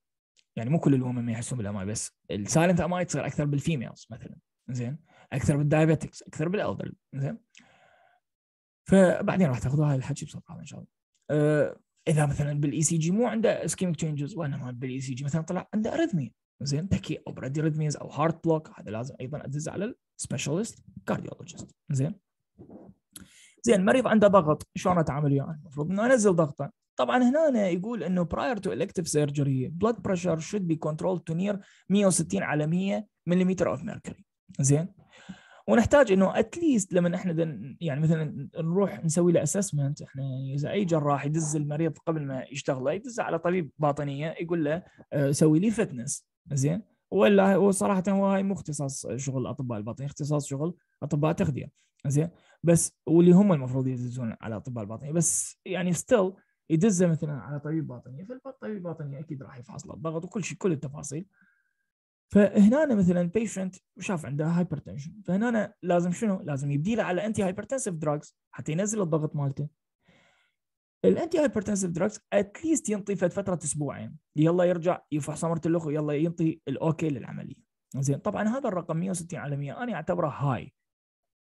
يعني مو كل الومن ما يحسون بالامان بس السايلنت اماي تصير اكثر بالفيميلز مثلا زين اكثر بالدايابيتكس اكثر بالالدرلي زين فبعدين راح تاخذوا هذا الحكي بصراحه ان شاء الله أه اذا مثلا بالاي سي جي مو عنده اسكيميك تشينجز وانما بالاي سي جي مثلا طلع عنده اريثميا زين تكي او ريدميز او هارت بلوك هذا لازم ايضا ادز على السبيشالست كارديولوجيست زين زين المريض عنده ضغط شلون اتعامل وياه؟ المفروض انه انزل ضغطه طبعا هنا أنا يقول انه براير تو الكتف سيرجري بلاد بريشر شود بي كنترول تو نير 160 على 100 ملم اوف ميركوري زين ونحتاج انه اتليست لما احنا يعني مثلا نروح نسوي له اسسمنت احنا يعني اذا اي جراح يدز المريض قبل ما يشتغله يدز على طبيب باطنيه يقول له آه، سوي لي فتنس زين ولا هو صراحه هو هاي مو اختصاص شغل اطباء الباطنيه اختصاص شغل اطباء تغذيه زين بس واللي هم المفروض يدزون على اطباء الباطنيه بس يعني ستيل يدزه مثلا على طبيب باطنيه فالطبيب الباطني اكيد راح يفحص له الضغط وكل شيء كل التفاصيل فهنا مثلا بيشنت شاف عنده هايبرتنشن فهنا لازم شنو؟ لازم يبدي له على انتي هايبرتنسيف دراجز حتى ينزل الضغط مالته الانتي هايبرتنسيف دراجز اتليست ينطي فد فتره اسبوعين يلا يرجع يفحص مره الاخ ويلا ينطي الاوكي للعمليه زين طبعا هذا الرقم 160 على 100 انا اعتبره هاي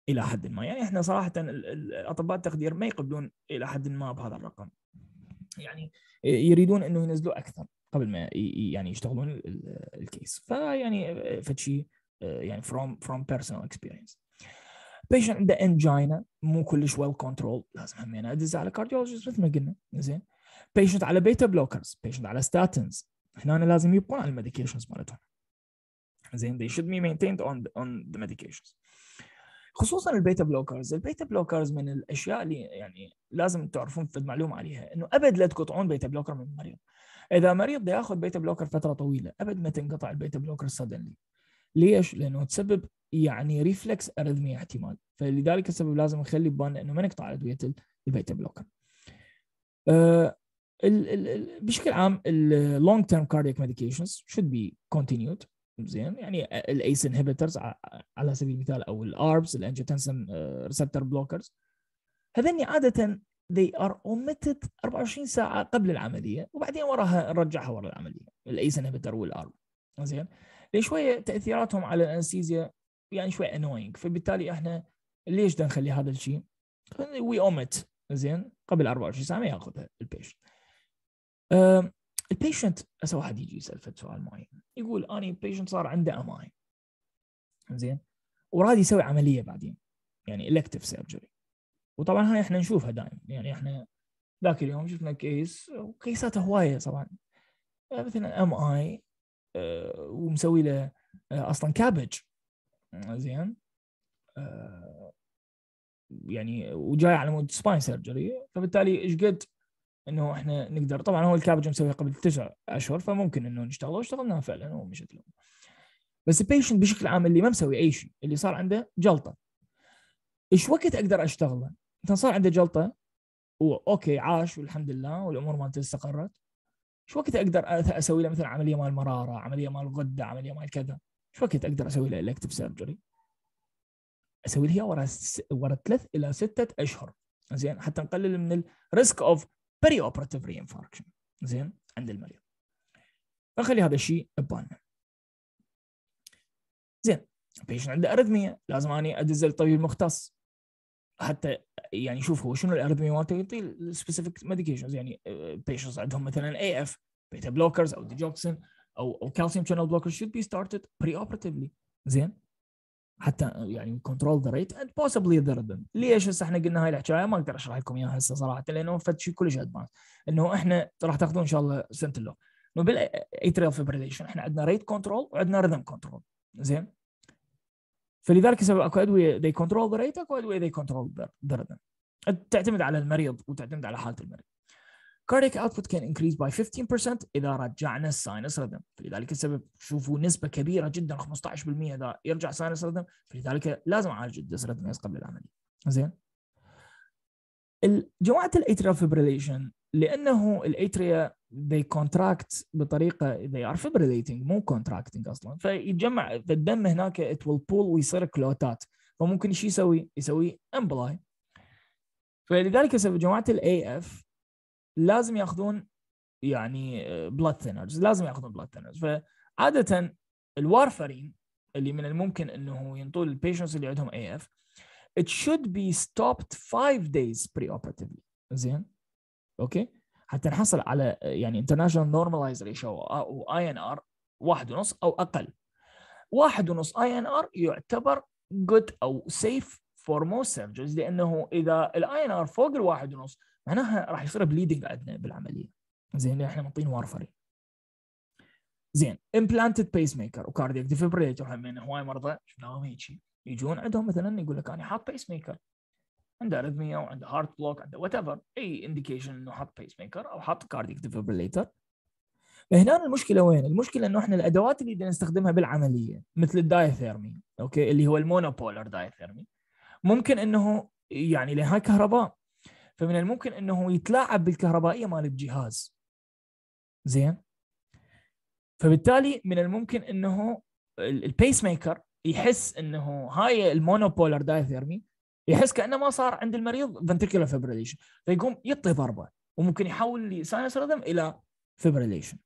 الى حد ما يعني احنا صراحه الاطباء التقدير ما يقبلون الى حد ما بهذا الرقم يعني يريدون انه ينزلوا اكثر قبل ما يعني يشتغلون الكيس فيعني فد يعني فروم فروم بيرسونال اكسبيرينس بيشنت عنده انجينا مو كلش ويل كنترول لازم همين ادز على كارديولوجيست مثل ما قلنا زين بيشنت على بيتا بلوكرز بيشنت على ستاتنز هنا لازم يبقون على المديكيشنز مالتهم زين they should be maintained on the, on the medications خصوصا البيتا بلوكرز البيتا بلوكرز من الاشياء اللي يعني لازم تعرفون في المعلومه عليها انه ابد لا تقطعون بيتا بلوكر من المريض اذا مريض ياخذ بيتا بلوكر فتره طويله ابد ما تنقطع البيتا بلوكر سدنلي ليش؟ لانه تسبب يعني ريفلكس ارذميا احتمال فلذلك السبب لازم نخلي ببالنا انه ما نقطع ادويه البيتا آه، بلوكر. بشكل عام اللونج تيرم كارديك ميديكيشنز شود بي كونتينيود زين يعني الايس انهبيترز على سبيل المثال او الاربس الانجيوتنسن ريسبتر بلوكرز هذني عاده they are omitted 24 ساعه قبل العمليه وبعدين وراها نرجعها ورا العمليه الايس انهبيتر والارب زين يعني شويه تاثيراتهم على الانستيزيا يعني شوي انوينج فبالتالي احنا ليش بدنا نخلي هذا الشيء؟ وي اومت زين قبل 24 ساعه ما ياخذها البيشنت. البيشنت هسه واحد يجي يسال سؤال معين يقول اني البيشنت صار عنده اماي زين وراد يسوي عمليه بعدين يعني الكتف سيرجري وطبعا هاي احنا نشوفها دائما يعني احنا ذاك اليوم شفنا كيس وكيسات هوايه طبعا مثلا ام اي ومسوي له آه، اصلا كابج زين آه، يعني وجاي على مود سباين سيرجري فبالتالي ايش قد انه احنا نقدر طبعا هو الكابج مسويه قبل تسع اشهر فممكن انه نشتغله واشتغلناه فعلا ومشت الامور بس البيشنت بشكل عام اللي ما مسوي اي شيء اللي صار عنده جلطه ايش وقت اقدر اشتغله؟ مثلا صار عنده جلطه واوكي عاش والحمد لله والامور مالته استقرت شو وقت اقدر اسوي له مثلا عمليه مال مراره، عمليه مال غده، عمليه مال كذا، شو وقت اقدر اسوي له الكتف سيرجري؟ اسوي لها ورا س... ورا ثلاث الى سته اشهر زين حتى نقلل من الريسك اوف بري اوبرتيف ري انفاركشن زين عند المريض. فنخلي هذا الشيء ببالنا. زين البيشن عنده ارثميه لازم اني ادز للطبيب المختص حتى يعني شوف هو شنو الار مالته يعطي سبيسيفيك ميديكيشنز يعني بيشنتس آه، عندهم مثلا اي اف بيتا بلوكرز او ديجوكسين او او كالسيوم شانل بلوكرز شود بي ستارتد بري operatively زين حتى آه، يعني كنترول ذا ريت اند بوسيبلي ذا them ليش هسه احنا قلنا هاي الحكايه ما اقدر اشرح لكم اياها هسه صراحه لانه فد شيء كلش ادفانس انه احنا راح تاخذون ان شاء الله سنتلو انه بالايتريال فبريليشن احنا عندنا ريت كنترول وعندنا ريذم كنترول زين فلذلك سبب اكو ادويه they control the rate اكو ادويه they control the rhythm تعتمد على المريض وتعتمد على حاله المريض cardiac output can increase by 15% إذا رجعنا الساينس ريذم فلذلك السبب شوفوا نسبة كبيرة جدا 15% إذا يرجع ساينس ريذم فلذلك لازم أعالج الدس قبل العملية زين جماعة الاتريال فيبريليشن لانه الاتريا they contract بطريقه they are fibrillating مو contracting اصلا فيتجمع الدم هناك it will pull ويصير كلوتات فممكن ايش يسوي؟ يسوي امبلاي فلذلك هسه جماعه الاي اف لازم ياخذون يعني بلاد ثينرز لازم ياخذون بلاد ثينرز فعاده الوارفرين اللي من الممكن انه ينطوا البيشنتس اللي عندهم اي اف it should be stopped 5 days preoperatively زين اوكي حتى نحصل على يعني انترناشونال نورماليز ريشو او اي ان ار واحد ونص او اقل واحد ونص اي ان ار يعتبر جود او سيف فور موست سيرجرز لانه اذا الاي ان ار فوق الواحد ونص معناها راح يصير بليدنج عندنا بالعمليه زين احنا معطين وارفرين زين امبلانتد بيس ميكر وكاردياك ديفبريتور هم هواي مرضى شفناهم هيك يجون عندهم مثلا يقول لك انا حاط بيس ميكر عنده اريثميا وعنده هارت بلوك عنده وات ايفر اي انديكيشن انه حط بيس ميكر او حط كارديك ديفيبريليتر فهنا المشكله وين؟ المشكله انه احنا الادوات اللي بدنا نستخدمها بالعمليه مثل الدايثيرمي اوكي اللي هو المونوبولر دايثيرمي ممكن انه يعني لها كهرباء فمن الممكن انه يتلاعب بالكهربائيه مال الجهاز زين فبالتالي من الممكن انه البيس ميكر يحس انه هاي المونوبولر دايثيرمي يحس كانه ما صار عند المريض فنتركيولر فبريليشن فيقوم يعطي ضربه وممكن يحول ساينس ريذم الى فبريليشن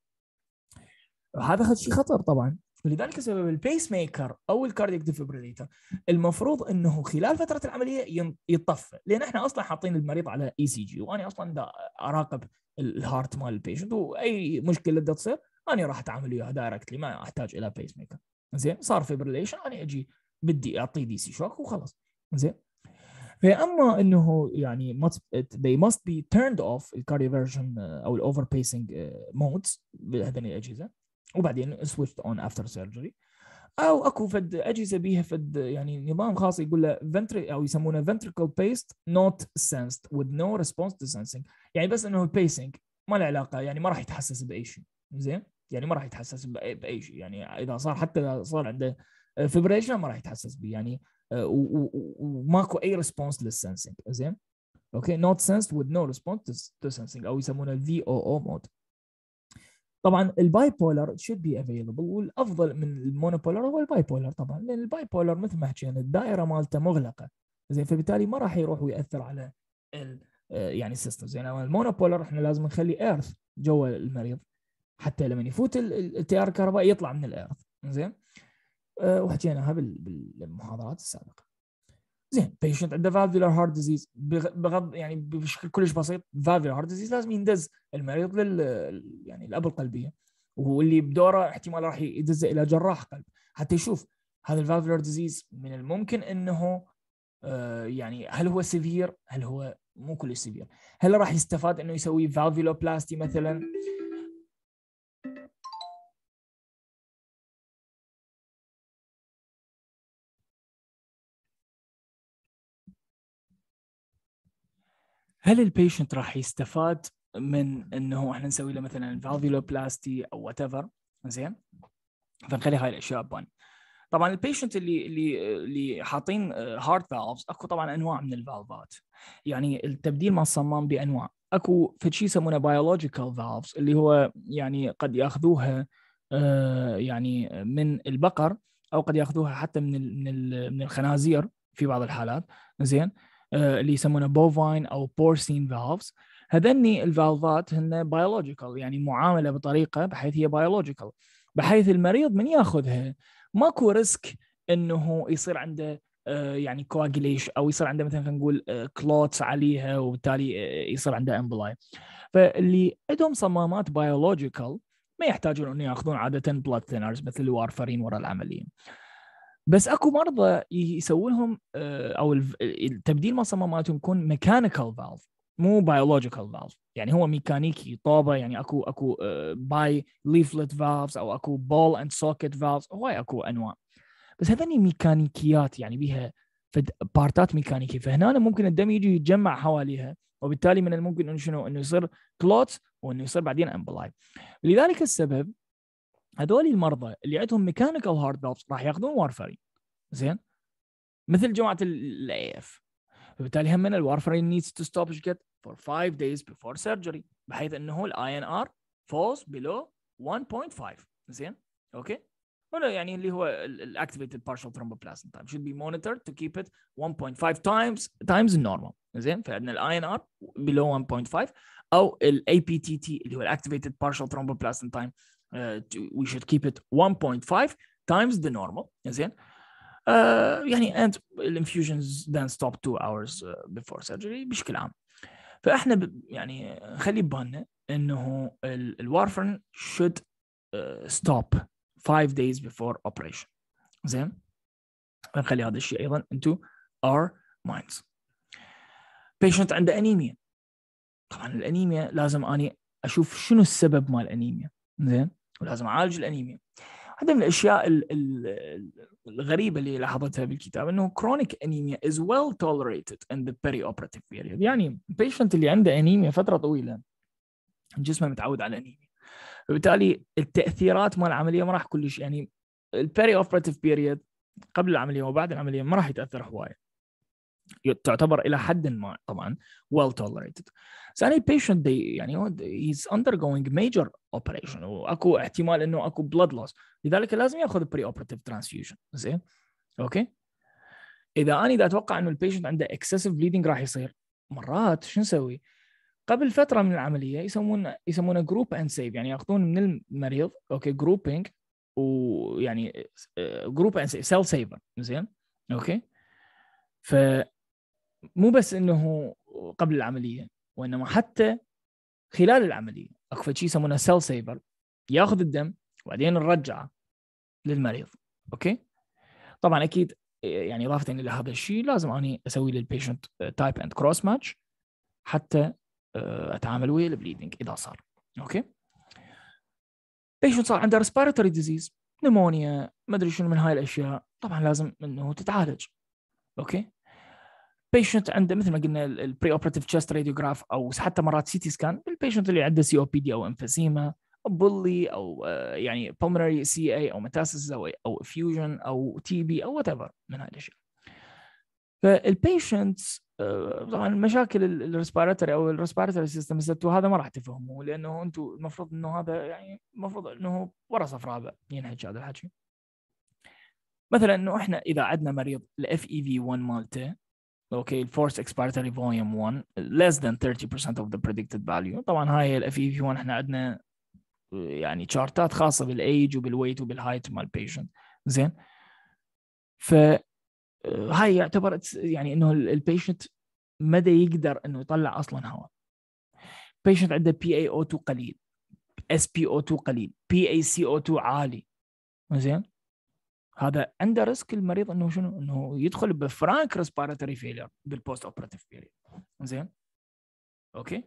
هذا شيء خطر طبعا ولذلك سبب البيس ميكر او الكارديك ديفبريليتر المفروض انه خلال فتره العمليه يطفى لان احنا اصلا حاطين المريض على اي سي جي وانا اصلا دا اراقب الهارت مال البيشنت واي مشكله بدها تصير انا راح اتعامل وياها دايركتلي ما احتاج الى بيس ميكر زين صار فيبريليشن انا اجي بدي اعطيه دي سي شوك وخلص زين فاما انه يعني must, they must be turned off الكارديوفيرجن آه، او الاوفر بيسنج مودز بهذه الاجهزه وبعدين switched اون افتر سيرجري او اكو فد اجهزه بيها فد يعني نظام خاص يقول له فنتري او يسمونه ventricle based not sensed with no response to sensing يعني بس انه البيسنج ما له علاقه يعني ما راح يتحسس باي شيء زين يعني ما راح يتحسس باي شيء يعني اذا صار حتى اذا صار عنده فيبريشن آه، ما راح يتحسس به يعني آه، وماكو اي ريسبونس للسنسنج زين اوكي نوت سنس وذ نو ريسبونس تو سنسنج او يسمونه الفي او او مود طبعا الباي بولر شود بي افيلبل والافضل من المونوبولر هو الباي بولر طبعا لان الباي بولر مثل ما حكينا الدائره مالته مغلقه زين فبالتالي ما راح يروح وياثر على ال آه، يعني السيستم زين المونو المونوبولر احنا لازم نخلي ايرث جوا المريض حتى لما يفوت التيار الكهربائي يطلع من الايرث زين آه، وحكيناها بالمحاضرات السابقه زين بيشنت عنده فافيولار هارت ديزيز بغض يعني بشكل كلش بسيط فافيولار هارت ديزيز لازم يندز المريض لل يعني الاب القلبيه واللي بدوره احتمال راح يدزه الى جراح قلب حتى يشوف هذا الفافيولار ديزيز من الممكن انه آه، يعني هل هو سيفير هل هو مو كلش سيفير هل راح يستفاد انه يسوي فالفيلوبلاستي مثلا هل البيشنت راح يستفاد من انه احنا نسوي له مثلا فالفيولوبلاستي او وات ايفر زين فنخلي هاي الاشياء بون طبعا البيشنت اللي اللي اللي حاطين هارت آه، فالفز اكو طبعا انواع من الفالفات يعني التبديل ما صمام بانواع اكو في شيء يسمونه بايولوجيكال فالفز اللي هو يعني قد ياخذوها آه، يعني من البقر او قد ياخذوها حتى من من الخنازير في بعض الحالات زين آه، اللي يسمونه بوفاين او بورسين فالفز هذني الفالفات هن بايولوجيكال يعني معامله بطريقه بحيث هي بايولوجيكال بحيث المريض من ياخذها ماكو ريسك انه يصير عنده آه، يعني كواجليش او يصير عنده مثلا خلينا نقول كلوتس آه، عليها وبالتالي يصير عنده امبلاي فاللي عندهم صمامات بايولوجيكال ما يحتاجون انه ياخذون عاده بلاد ثينرز مثل الوارفرين ورا العمليه بس اكو مرضى يسوون لهم آه، او تبديل مصمماتهم مالتهم يكون ميكانيكال فالف مو بايولوجيكال فالف يعني هو ميكانيكي طابه يعني اكو اكو باي ليفلت فالفز او اكو بول اند سوكت فالفز هواي اكو انواع بس هذني ميكانيكيات يعني بيها بارتات ميكانيكيه فهنا ممكن الدم يجي يتجمع حواليها وبالتالي من الممكن انه شنو انه يصير كلوت وانه يصير بعدين امبلاي لذلك السبب هذول المرضى اللي عندهم ميكانيكال هارد لوبس راح ياخذون وارفرين زين مثل جماعه الاي اف فبالتالي هم الوارفرين نيدز تو ستوب كت فور 5 دايز بيفور سيرجري بحيث انه الاي ان ار فولز بلو 1.5 زين اوكي ولا يعني اللي هو الاكتيفيتد بارشال ثرومبوبلازم تايم شود بي مونيتور تو keep ات 1.5 تايمز تايمز normal زين فعندنا الاي ان ار بيلو 1.5 او الاي بي تي تي اللي هو الاكتيفيتد بارشال ثرومبوبلازم تايم we should keep it 1.5 times the normal زين uh, يعني and infusions then stop two hours uh, before surgery بشكل عام فاحنا ب... يعني خلي ببالنا انه الوارفرن should uh, stop 5 days before operation زين نخلي هذا الشيء ايضا into our minds patient عنده انيميا طبعا الانيميا لازم اني اشوف شنو السبب مال الانيميا زين ولازم اعالج الانيميا واحده من الاشياء الغريبه اللي لاحظتها بالكتاب انه كرونيك انيميا از ويل ان ذا بيري اوبرتيف بيريد يعني البيشنت اللي عنده انيميا فتره طويله جسمه متعود على الانيميا فبالتالي التاثيرات مال العمليه ما راح كلش يعني البيري اوبرتيف بيريد قبل العمليه وبعد العمليه ما راح يتاثر هوايه تعتبر الى حد ما طبعا ويل well ثاني اني بيشنت يعني هو اندر جوينج ميجر اوبريشن واكو احتمال انه اكو بلاد لوس لذلك لازم ياخذ بري اوبرتيف ترانسفيوجن زين اوكي اذا انا اذا اتوقع انه البيشنت عنده اكسسيف بليدنج راح يصير مرات شو نسوي؟ قبل فتره من العمليه يسمون يسمونه جروب اند سيف يعني ياخذون من المريض اوكي جروبينج ويعني جروب اند سيف سيل سيفر زين اوكي ف مو بس انه قبل العمليه وانما حتى خلال العمليه اكو شيء يسمونه سيل سيفر ياخذ الدم وبعدين نرجعه للمريض اوكي طبعا اكيد يعني اضافه الى هذا الشيء لازم اني اسوي للبيشنت تايب اند كروس ماتش حتى آه، اتعامل ويا البليدنج اذا صار اوكي بيشنت صار عنده ريسبيرتوري ديزيز نمونيا ما ادري شنو من هاي الاشياء طبعا لازم انه تتعالج اوكي البيشنت عنده مثل ما قلنا البري اوبراتيف تشست راديوجراف او حتى مرات سي تي سكان البيشنت اللي عنده سي او بي دي او انفسيما آه، بولي او يعني pulmonary سي اي او متاسس او او فيوجن او تي بي او وات ايفر من هذه الاشياء فالبيشنت آه، طبعا مشاكل الريسبيراتوري او الريسبيراتوري سيستم هذا ما راح تفهموه لانه انتم المفروض انه هذا يعني المفروض انه ورا صف رابع ينهج هذا الحكي مثلا انه احنا اذا عندنا مريض الاف اي في 1 مالته اوكي الفورس اكسبيرتوري فوليوم 1 less than 30% of the predicted value طبعا هاي الاف اي في 1 احنا عندنا آه، يعني تشارتات خاصه بالايج وبالويت وبالهايت مال البيشنت زين ف آه، هاي يعتبر يعني انه البيشنت مدى يقدر انه يطلع اصلا هواء بيشنت عنده بي اي او 2 قليل اس بي او 2 قليل بي اي سي او 2 عالي زين هذا عنده ريسك المريض انه شنو؟ انه يدخل بفرانك ريسبيراتوري فيلير بالبوست اوبرتيف بيريد زين اوكي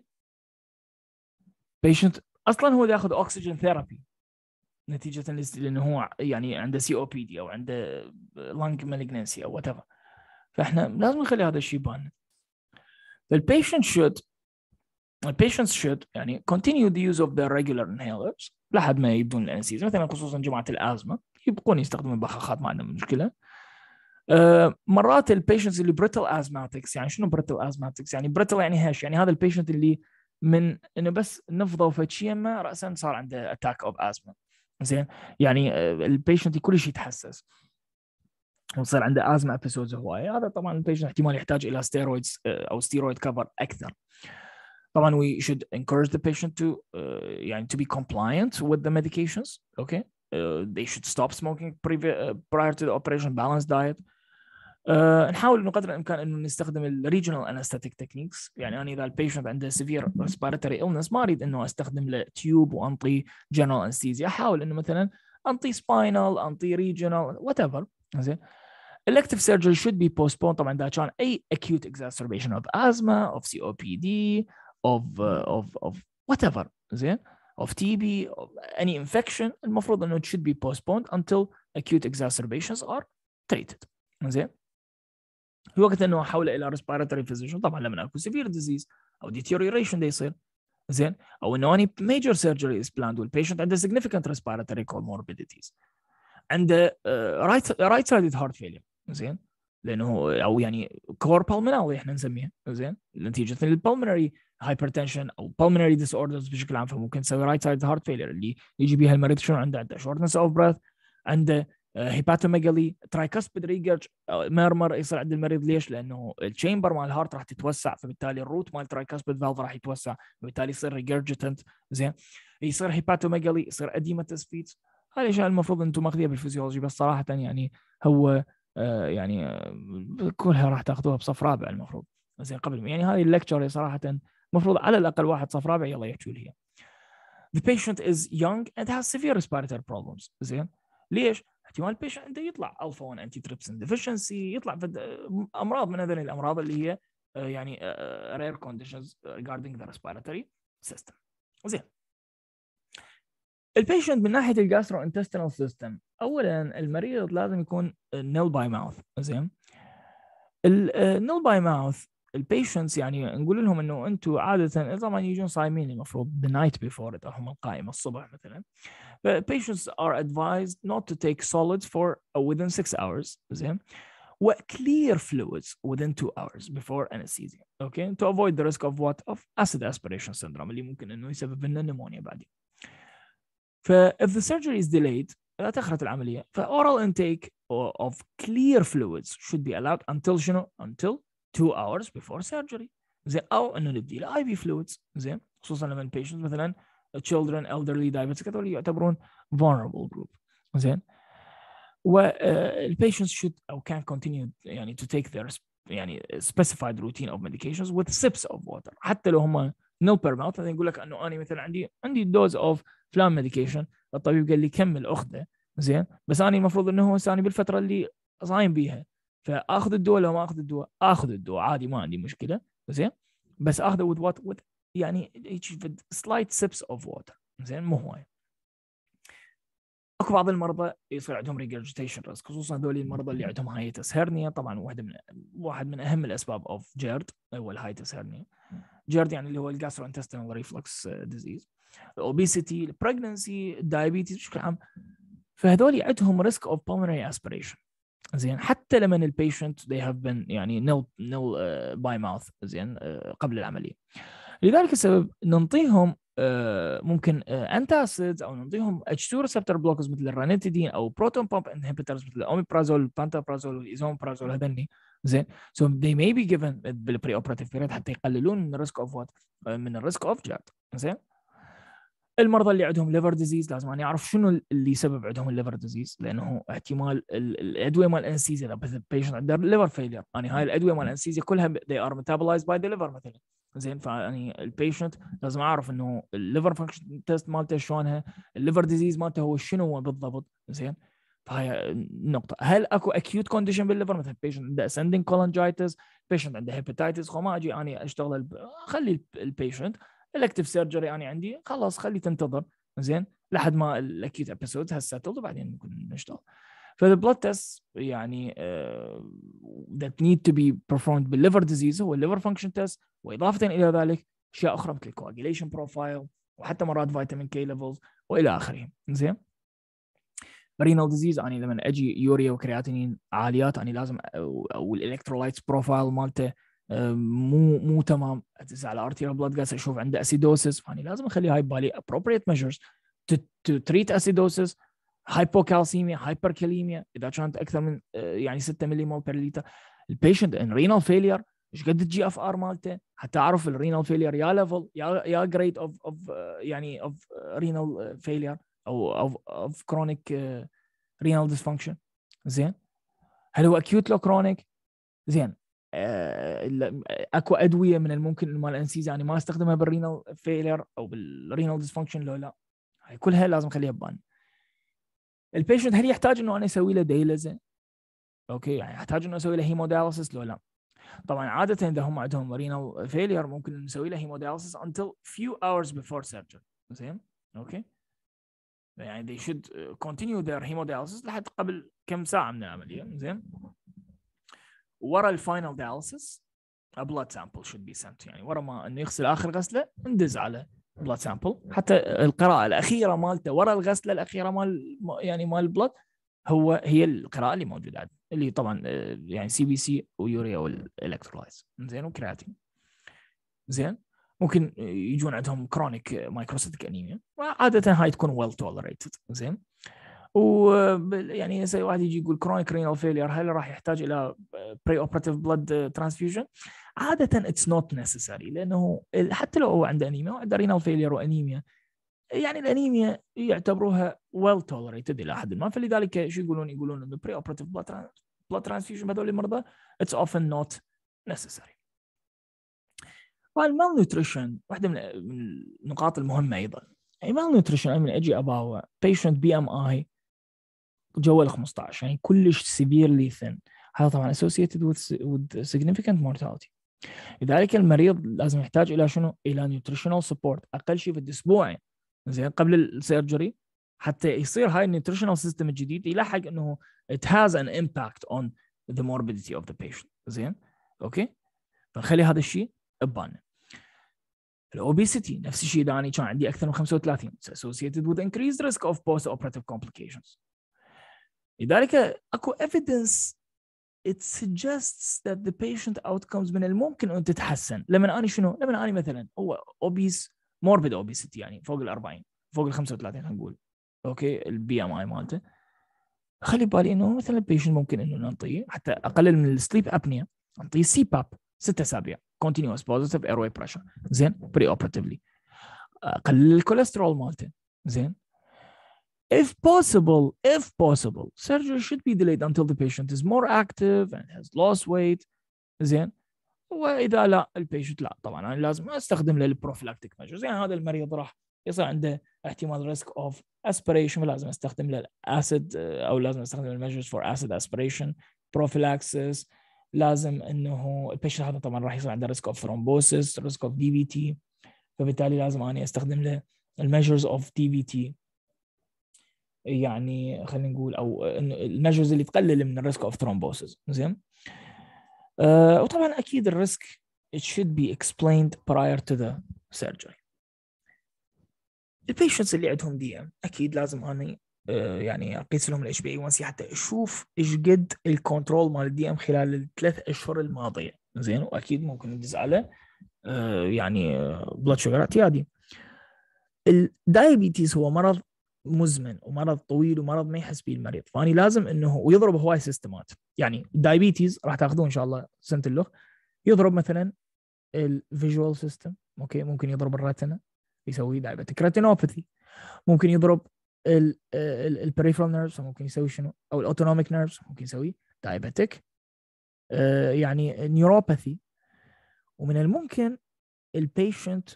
بيشنت اصلا هو ياخذ اوكسجين ثيرابي نتيجه لانه هو يعني عنده سي او بي دي او عنده لانج مالجنسي او وات فاحنا لازم نخلي هذا الشيء يبان فالبيشنت شود البيشنت شود يعني continue the use of their regular inhalers لحد ما يبدون الانسيز مثلا خصوصا جماعه الازمه يبقون يستخدمون البخاخات ما عندهم مشكله أه مرات البيشنتس اللي بريتل ازماتكس يعني شنو بريتل ازماتكس يعني بريتل يعني هش يعني هذا البيشنت اللي من انه بس نفضه ما راسا صار عنده اتاك اوف ازما زين يعني البيشنت كل شيء يتحسس وصار عنده ازما ابيسودز هوايه هذا طبعا البيشنت احتمال يحتاج الى ستيرويدز آه، او ستيرويد كفر اكثر طبعا we should encourage the patient to آه، يعني to be compliant with the medications اوكي uh, they should stop smoking prior to the operation balanced diet نحاول قدر الامكان انه نستخدم الريجنال انستاتيك تكنيكس يعني انا اذا البيشنت عنده سيفير ريسبيرتوري illness ما اريد انه استخدم له تيوب وانطي جنرال انستيزيا احاول انه مثلا انطي سباينال انطي ريجنال وات ايفر زين elective surgery should be postponed طبعا اذا كان اي acute exacerbation of asthma of COPD of uh, of of whatever زين of TB, of any infection المفروض انه it should be postponed until acute exacerbations are treated زين في وقت انه احوله الى respiratory physician طبعا لما اكو severe disease او deterioration ده يصير زين او انه اني major surgery is planned والبيشنت عنده significant respiratory comorbidities عنده right, right sided heart failure زين لانه او يعني core pulmonary احنا نسميها زين نتيجه pulmonary هايبرتنشن او pulmonary disorders بشكل عام فممكن تسوي رايت سايد هارت فيلر اللي يجي بيها المريض شنو عنده عنده شورتنس اوف بريث عنده هيباتوميجالي ترايكاسبيد ريجرج مرمر يصير عند المريض ليش؟ لانه الشامبر مال الهارت راح تتوسع فبالتالي الروت مال ترايكاسبيد فالف راح يتوسع فبالتالي يصير ريجرجتنت زين يصير هيباتوميجالي يصير اديماتس فيت هذه الاشياء المفروض انتم ماخذيها بالفيزيولوجي بس صراحه يعني هو آه، يعني آه، كلها راح تاخذوها بصف رابع المفروض زين قبل يعني هذه اللكتشر صراحه المفروض على الاقل واحد صف رابع يلا يحكوا لي The patient is young and has severe respiratory problems زين ليش؟ احتمال البيشنت عنده يطلع الفا 1 انتي تريبسن ديفشنسي يطلع امراض من هذول الامراض اللي هي آه، يعني رير كونديشنز ريجاردينج ذا ريسبيراتوري سيستم زين البيشنت من ناحيه الجاسترو انتستينال سيستم اولا المريض لازم يكون نيل باي ماوث زين النيل آه، باي ماوث البيشنتس يعني نقول لهم انه انتم عاده طبعا يجون صايمين المفروض the night before it هم القائمه الصبح مثلا patients are advised not to take solids for within 6 hours زين و clear fluids within 2 hours before anesthesia okay to avoid the risk of what of acid aspiration syndrome اللي ممكن انه يسبب لنا نمونيا بعدين ف if the surgery is delayed لا تخرت العمليه ف oral intake of clear fluids should be allowed until شنو until تو hours before surgery زين او انه نبدي له اي في فلويدز زين خصوصا لما البيشنت مثلا children elderly diabetics هذول يعتبرون vulnerable group زين والبيشنتس آه، should او can continue يعني to take their يعني specified routine of medications with sips of water حتى لو هم نو بير ماوث مثلا يقول لك انه انا مثلا عندي عندي دوز اوف فلان ميديكيشن الطبيب قال لي كمل اخذه زين بس انا المفروض انه هو ساني بالفتره اللي صايم بيها فاخذ الدواء لو ما اخذ الدواء اخذ الدواء عادي ما عندي مشكله زين بس اخذه with what with يعني سلايت سيبس اوف ووتر زين مو هواي اكو بعض المرضى يصير عندهم ريجرجيتيشن ريسك خصوصا هذول المرضى اللي عندهم هايتس هيرنيا طبعا واحده من واحد من اهم الاسباب اوف جيرد هو الهايتس هيرنيا جيرد يعني اللي هو الجاسترو انتستينال ريفلكس ديزيز الاوبيسيتي البريجنسي الدايابيتيز بشكل عام فهذول عندهم ريسك اوف pulmonary اسبريشن زين حتى لما البيشنت they have been يعني nil nil باي ماوث زين آه، قبل العمليه لذلك السبب ننطيهم آه، ممكن انتاسيدز آه، او نعطيهم اتش 2 ريسبتر بلوكرز مثل الرانيتيدين او بروتون بامب انهبيترز مثل الاوميبرازول البانتابرازول والايزومبرازول هذني زين سو they may be given بالبري اوبراتيف بيريد حتى يقللون من الريسك اوف وات من الريسك اوف جات زين المرضى اللي عندهم ليفر ديزيز لازم انا اعرف شنو اللي سبب عندهم الليفر ديزيز لانه احتمال الادويه مال انسيزيا اذا البيشنت عنده ليفر فيلير يعني هاي الادويه مال انسيزيا كلها they are metabolized by the liver مثلا زين فاني البيشنت لازم اعرف انه الليفر فانكشن تيست مالته شلونها الليفر ديزيز مالته هو شنو هو بالضبط زين فهي النقطة هل اكو اكيوت كونديشن بالليفر مثلا بيشنت عنده اسندنج كولنجايتس بيشنت عنده هيباتيتس خو ما اجي اني اشتغل خلي البيشنت الاكتف سيرجري انا عندي خلاص خلي تنتظر زين لحد ما الاكيوت ابيسود هالسيتلد وبعدين نشتغل فالبلود تيست يعني ذات نيد تو بي be performed بالليفر ديزيز هو الليفر فانكشن تيست واضافه الى ذلك اشياء اخرى مثل الكواجيليشن بروفايل وحتى مرات فيتامين كي ليفلز والى اخره زين رينال ديزيز اني لما اجي يوريا وكرياتينين عاليات اني لازم أو الالكترولايتس بروفايل مالته مو مو تمام على ارتيرال بلاد جاس اشوف عنده اسيدوسس فاني لازم اخلي هاي ببالي ابروبريت ميجرز تو تريت اسيدوسس هايبوكالسيميا هايبركاليميا اذا كانت اكثر من آه، يعني 6 ملي بير لتر البيشنت ان رينال فيلير ايش قد الجي اف ار مالته حتى اعرف الرينال فيلير يا ليفل يا يا جريد اوف اوف يعني اوف رينال فيلير او اوف اوف كرونيك رينال ديسفانكشن زين هل هو اكيوت لو كرونيك زين آه، اكو ادويه من الممكن انه مال انسيز يعني ما استخدمها بالرينال فيلر او بالرينال ديسفانكشن لو لا هاي كلها لازم اخليها ببالي البيشنت هل يحتاج انه انا اسوي له ديلزه اوكي يعني يحتاج انه اسوي له هيمودياليسيس لو لا طبعا عاده اذا هم عندهم رينال فيلير ممكن نسوي له هيمودياليسيس until few hours before surgery زين اوكي يعني they should continue their hemodialysis لحد قبل كم ساعه من العمليه زين ورا الفاينل دياليسيس بلاد سامبل شود بي سنت يعني ورا ما انه يغسل اخر غسله ندز على بلاد سامبل حتى القراءه الاخيره مالته ورا الغسله الاخيره مال يعني مال البلاد هو هي القراءه اللي موجوده عندنا اللي طبعا آه، يعني سي بي سي ويوريا والالكترولايز زين وكرياتين زين ممكن يجون عندهم كرونيك مايكروسيتك انيميا وعاده هاي تكون ويل تولريتد زين زين و يعني هسه واحد يجي يقول كرونيك رينال فيلير هل راح يحتاج الى بري اوبراتيف بلاد ترانسفيوجن؟ عاده اتس نوت نيسيسري لانه حتى لو هو عنده انيميا وعنده رينال فيلير وانيميا يعني الانيميا يعتبروها ويل توليريتد الى حد ما فلذلك شو يقولون؟ يقولون انه بري اوبراتيف بلاد ترانسفيوجن هذول المرضى اتس اوفن نوت نيسيسري. والمال نيوتريشن واحده من النقاط المهمه ايضا. المال نيوتريشن يعني من اجي اباوع بيشنت بي ام اي جوا ال 15 يعني كلش سيفيرلي ثين هذا طبعا اسوسييتد وذ سيجنفيكانت مورتاليتي لذلك المريض لازم يحتاج الى شنو؟ الى نيوتريشنال سبورت اقل شيء في اسبوعين زين قبل السيرجري حتى يصير هاي النيوتريشنال سيستم الجديد يلحق انه it has an impact on the morbidity of the patient زين اوكي فنخلي هذا الشيء ببالنا الاوبيسيتي نفس الشيء اذا انا كان عندي اكثر من 35 it's associated with increased risk of post operative complications لذلك اكو evidence it suggests that the patient outcomes من الممكن ان تتحسن لما اني شنو لما اني مثلا هو اوبيس موربيد اوبيستي يعني فوق ال 40 فوق ال 35 خلينا نقول اوكي البي ام اي مالته خلي بالي انه مثلا البيشنت ممكن انه نعطيه حتى اقلل من السليب ابنيا نعطيه سي باب ست اسابيع كونتينوس بوزيتيف ايرواي بريشر زين بري اوبرتيفلي اقلل الكوليسترول مالته زين If possible, if possible, surgery should be delayed until the patient is more active and has lost weight. زين واذا لا البيشنت لا طبعا انا لازم استخدم له البروفلاكتيك ميجرز يعني هذا المريض راح يصير عنده احتمال ريسك اوف اسبريشن لازم استخدم له الاسيد او لازم استخدم الميجرز فور اسيد اسبريشن بروفيلاكسس لازم انه البيشنت هذا طبعا راح يصير عنده ريسك اوف ثرومبوسيس ريسك اوف دي بي تي فبالتالي لازم اني استخدم له الميجرز اوف دي بي تي يعني خلينا نقول او النجوز اللي تقلل من الريسك اوف ثرومبوسز زين آه وطبعا اكيد الريسك it should be explained prior to the surgery البيشنتس اللي عندهم دي ام اكيد لازم اني آه، يعني اقيس لهم الاتش بي اي 1 سي حتى اشوف ايش قد الكنترول مال الدي ام خلال الثلاث اشهر الماضيه زين واكيد ممكن ندز على آه، يعني بلاد آه، شوجر اعتيادي الدايابيتيز هو مرض مزمن ومرض طويل ومرض ما يحس به المريض فاني لازم انه ويضرب هواي سيستمات يعني دايبيتيز راح تاخذوه ان شاء الله سنه اللغ يضرب مثلا الفيجوال سيستم اوكي ممكن يضرب الرتنا يسوي دايبيتيك ريتينوباثي ممكن يضرب البريفرال نيرفز ممكن يسوي شنو او الاوتونوميك نيرفز ممكن يسوي دايبيتيك آه، يعني نيوروباثي ومن الممكن البيشنت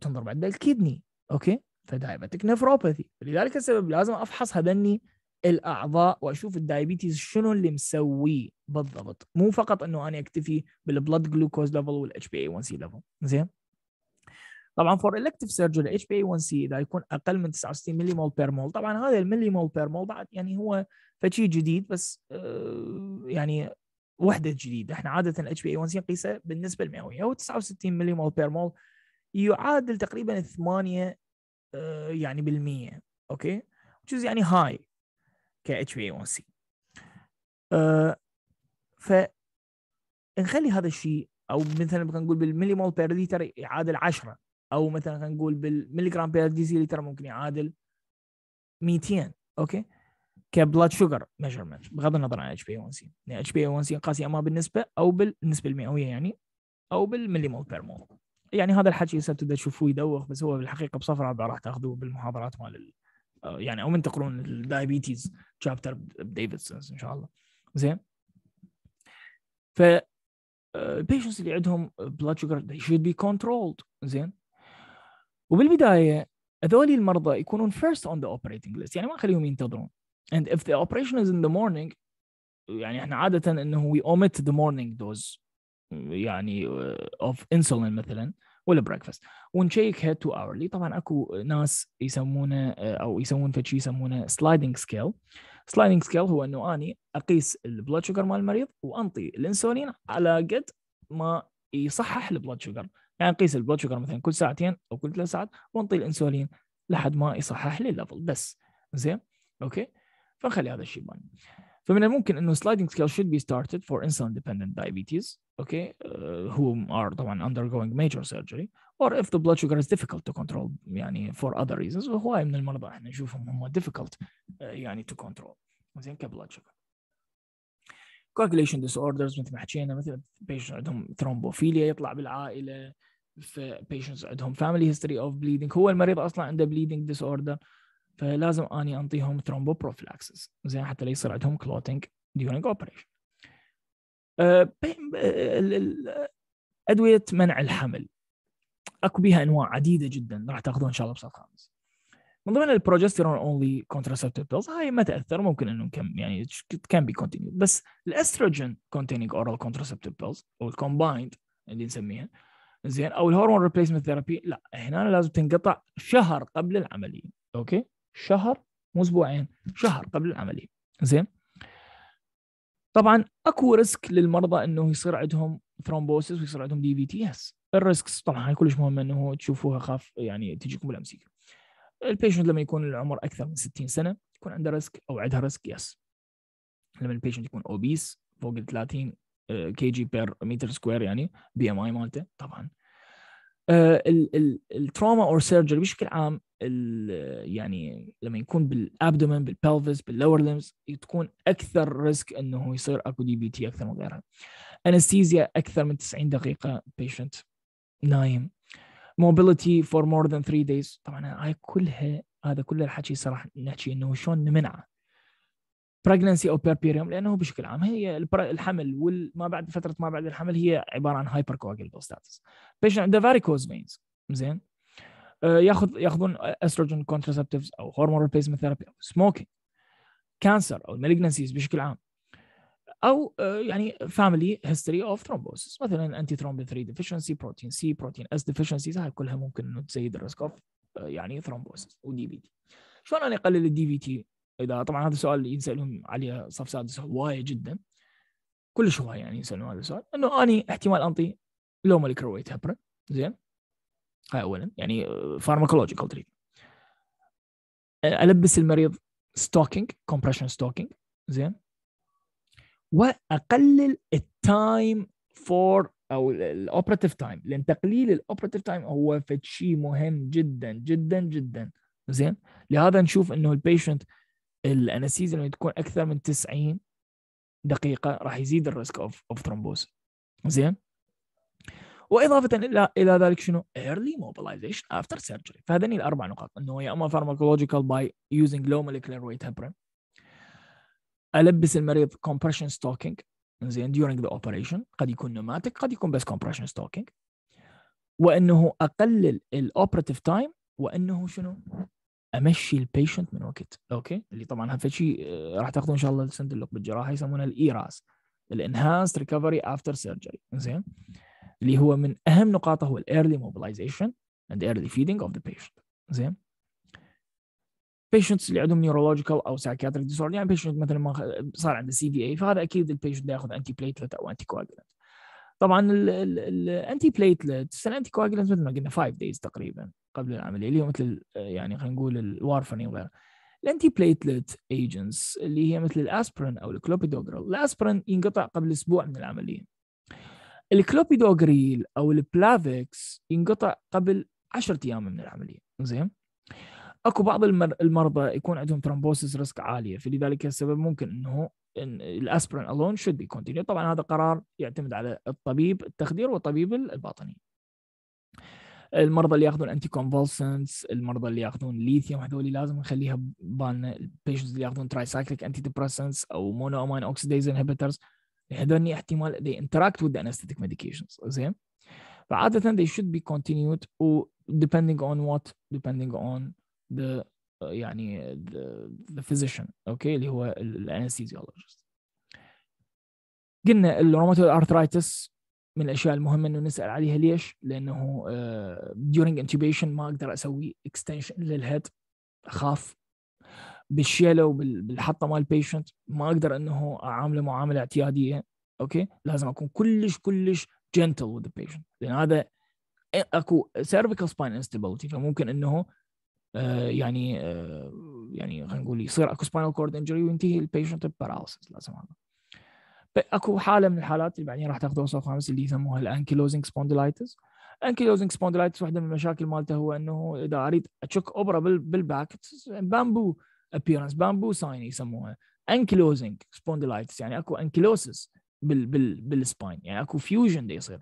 تنضرب عنده الكدني اوكي فدايبتك نفروباثي لذلك السبب لازم افحص هذني الاعضاء واشوف الدايبيتيز شنو اللي مسويه بالضبط مو فقط انه انا اكتفي بالبلد جلوكوز ليفل والاتش بي اي 1 سي ليفل زين طبعا فور الكتف سيرجري الاتش بي اي 1 سي اذا يكون اقل من 69 ملي مول بير مول طبعا هذا الملي مول بير مول بعد يعني هو فشي جديد بس آه، يعني وحده جديده احنا عاده الاتش بي اي 1 سي نقيسه بالنسبه المئويه هو 69 ملي مول بير مول يعادل تقريبا 8 آه، يعني بالمية اوكي which يعني هاي ك HbA1c آه، ف نخلي هذا الشيء او مثلا خلينا نقول بالملي مول بير لتر يعادل 10 او مثلا خلينا نقول بالملي جرام بير ديزي لتر ممكن يعادل 200 اوكي كبلاد شوجر ميجرمنت بغض النظر عن اتش بي 1 سي يعني اتش بي 1 سي قاسي اما بالنسبه او بالنسبه المئويه يعني او بالملي مول بير مول يعني هذا الحكي هسه تبدا تشوفوه يدوخ بس هو بالحقيقه بصفر رابع راح تاخذوه بالمحاضرات مال آه، يعني او من تقرون الدايابيتيز شابتر ديفيدسون ان شاء الله زين ف البيشنس آه، اللي عندهم بلاد شوجر they should be controlled زين وبالبدايه هذول المرضى يكونون فيرست اون ذا اوبريتنج ليست يعني ما نخليهم ينتظرون and if the operation is in the morning يعني احنا عاده انه we omit the morning dose يعني اوف آه، انسولين مثلا ولا بريكفاست ونشيكها تو اورلي طبعا اكو ناس يسمونه آه، او يسوون فشي شيء يسمونه سلايدنج سكيل سلايدنج سكيل هو انه اني اقيس البلاد شوجر مال المريض وانطي الانسولين على قد ما يصحح البلاد شوجر يعني اقيس البلاد شوجر مثلا كل ساعتين او كل ثلاث ساعات وانطي الانسولين لحد ما يصحح لي الليفل بس زين اوكي فنخلي هذا الشيء باني فمن الممكن انه sliding scale should be started for insulin dependent diabetes okay uh, whom are طبعا undergoing major surgery or if the blood sugar is difficult to control يعني for other reasons وهواي من المرضى احنا نشوفهم هم difficult uh, يعني to control زين كبلاد sugar coagulation disorders مثل ما حكينا مثل patients عندهم thrombophilia يطلع بالعائله في patients عندهم family history of bleeding هو المريض اصلا عنده bleeding disorder فلازم اني انطيهم ترومبو بروفلاكسس زين حتى لا يصير عندهم كلوتنج ديورنج اوبريشن ادويه منع الحمل اكو بها انواع عديده جدا راح تاخذون ان شاء الله بصف خامس من ضمن البروجستيرون اونلي كونتراسبتيف بيلز هاي ما تاثر ممكن انه كم يعني كان بي كونتينيو بس الاستروجين كونتينينج اورال كونتراسبتيف بيلز او الكومبايند اللي نسميها زين او الهرمون ريبليسمنت ثيرابي لا هنا لازم تنقطع شهر قبل العمليه اوكي شهر مو اسبوعين شهر قبل العمليه زين طبعا اكو ريسك للمرضى انه يصير عندهم ثرومبوسيس ويصير عندهم دي في تي اس الريسكس طبعا هاي كلش مهمه انه تشوفوها خاف يعني تجيكم بالامسيك البيشنت لما يكون العمر اكثر من 60 سنه يكون عنده ريسك او عندها ريسك يس لما البيشنت يكون اوبيس فوق ال 30 كي جي بير متر سكوير يعني بي ام اي مالته طبعا آه، التروما اور سيرجري بشكل عام يعني لما يكون بالابدومن بالبلفس باللور ليمز تكون اكثر ريسك انه يصير اكو دي بي تي اكثر من غيرها انستيزيا اكثر من 90 دقيقه بيشنت نايم موبيليتي فور مور ذان 3 دايز طبعا هاي كلها هذا كل الحكي صراحه نحكي انه شلون نمنعه بريجننسي او بيربيريوم لانه بشكل عام هي الحمل وما بعد فتره ما بعد الحمل هي عباره عن هايبر كواجولبل ستاتس بيشنت عنده فاريكوز فينز زين آه، ياخذ ياخذون استروجين كونترسبتيفز او هرمون ريبليسمنت ثيرابي او سموكينج كانسر او مالجنسيز بشكل عام او آه، يعني فاميلي هيستوري اوف ثرومبوسس مثلا انتي ثرومبين 3 ديفشنسي بروتين سي بروتين اس ديفشنسيز هاي كلها ممكن انه تزيد الريسك اوف آه، يعني ثرومبوسس ودي بي تي شلون انا اقلل الدي بي تي اذا طبعا هذا السؤال ينسالون عليه صف سادس هوايه جدا كلش هوايه يعني ينسالون هذا السؤال انه اني احتمال انطي لوما الكرويت هبرن زين هاي اولا يعني فارماكولوجيكال تريت البس المريض ستوكينج كومبريشن ستوكينج زين واقلل التايم فور او الاوبرتيف تايم لان تقليل الاوبرتيف تايم هو فد شيء مهم جدا جدا جدا زين لهذا نشوف انه البيشنت الاناسيز لما تكون اكثر من 90 دقيقه راح يزيد الريسك اوف اوف ثرومبوز زين واضافه الى الى ذلك شنو؟ early mobilization after surgery فهذني الاربع نقاط انه يا اما pharmacological by using low molecular weight هبرين البس المريض compression stalking زين during the operation قد يكون نوماتيك قد يكون بس compression stalking وانه اقلل الاوبرتيف تايم وانه شنو؟ امشي البيشنت من وقت اوكي اللي طبعا هذا شيء آه، راح تاخذه ان شاء الله الصندوق بالجراحه يسمونها الايراس الانهانس ريكفري افتر سيرجري زين اللي هو من اهم نقاطه هو الايرلي موبلايزيشن اند ايرلي فيدنج اوف ذا بيشنت زين بيشنتس اللي عندهم نيورولوجيكال او سايكاتريك ديسورد يعني بيشنت مثلا ما صار عنده سي في اي فهذا اكيد البيشنت ياخذ انتي بليتلت او انتي كواجلنت طبعا الانتي بليتلتس الانتي كواجلنت مثل ما قلنا 5 دايز تقريبا قبل العمليه اللي هو مثل يعني خلينا نقول الوارفرين وغيره الانتي بليتلت ايجنتس اللي هي مثل الاسبرين او الكلوبيدوغريل الاسبرين ينقطع قبل اسبوع من العمليه الكلوبيدوجريل او البلافكس ينقطع قبل 10 ايام من العمليه زين اكو بعض المرضى يكون عندهم ترومبوسيس ريسك عاليه فلذلك السبب ممكن انه الاسبرين alone should be continued طبعا هذا قرار يعتمد على الطبيب التخدير والطبيب الباطني المرضى اللي ياخذون انتي كونفولسنس المرضى اللي ياخذون ليثيوم هذول لازم نخليها بالنا البيشنز اللي ياخذون ترايسايكليك انتي ديبرسنس او مونو امين اوكسيديز انهبيترز هذول احتمال they interact with the anesthetic medications زين فعادة they should be continued و depending on what depending on the يعني the physician اوكي اللي هو الانستيزيولوجيست قلنا الروماتويد ارثرايتس من الاشياء المهمه انه نسال عليها ليش؟ لانه آه، during intubation ما اقدر اسوي extension للهيد اخاف بالشيله وبالحطه مال البيشنت ما اقدر انه اعامله معامله اعتياديه اوكي لازم اكون كلش كلش جنتل وذ بيشنت لان هذا اكو سيرفيكال سباين انستابيلتي فممكن انه آه، يعني آه، يعني خلينا نقول يصير اكو سباينال كورد انجري وينتهي البيشنت لا لازم هذا اكو حاله من الحالات اللي بعدين راح تاخذ وصف خامس اللي يسموها الانكلوزنج سبوندلايتس انكيلوزنج سبوندلايتس واحده من المشاكل مالته هو انه اذا اريد اتشك ابره بالباك بامبو ابيرنس بامبو ساين يسموها انكلوزنج سبوندلايتس يعني اكو انكلوسس بال بال بالسباين يعني اكو فيوجن ده يصير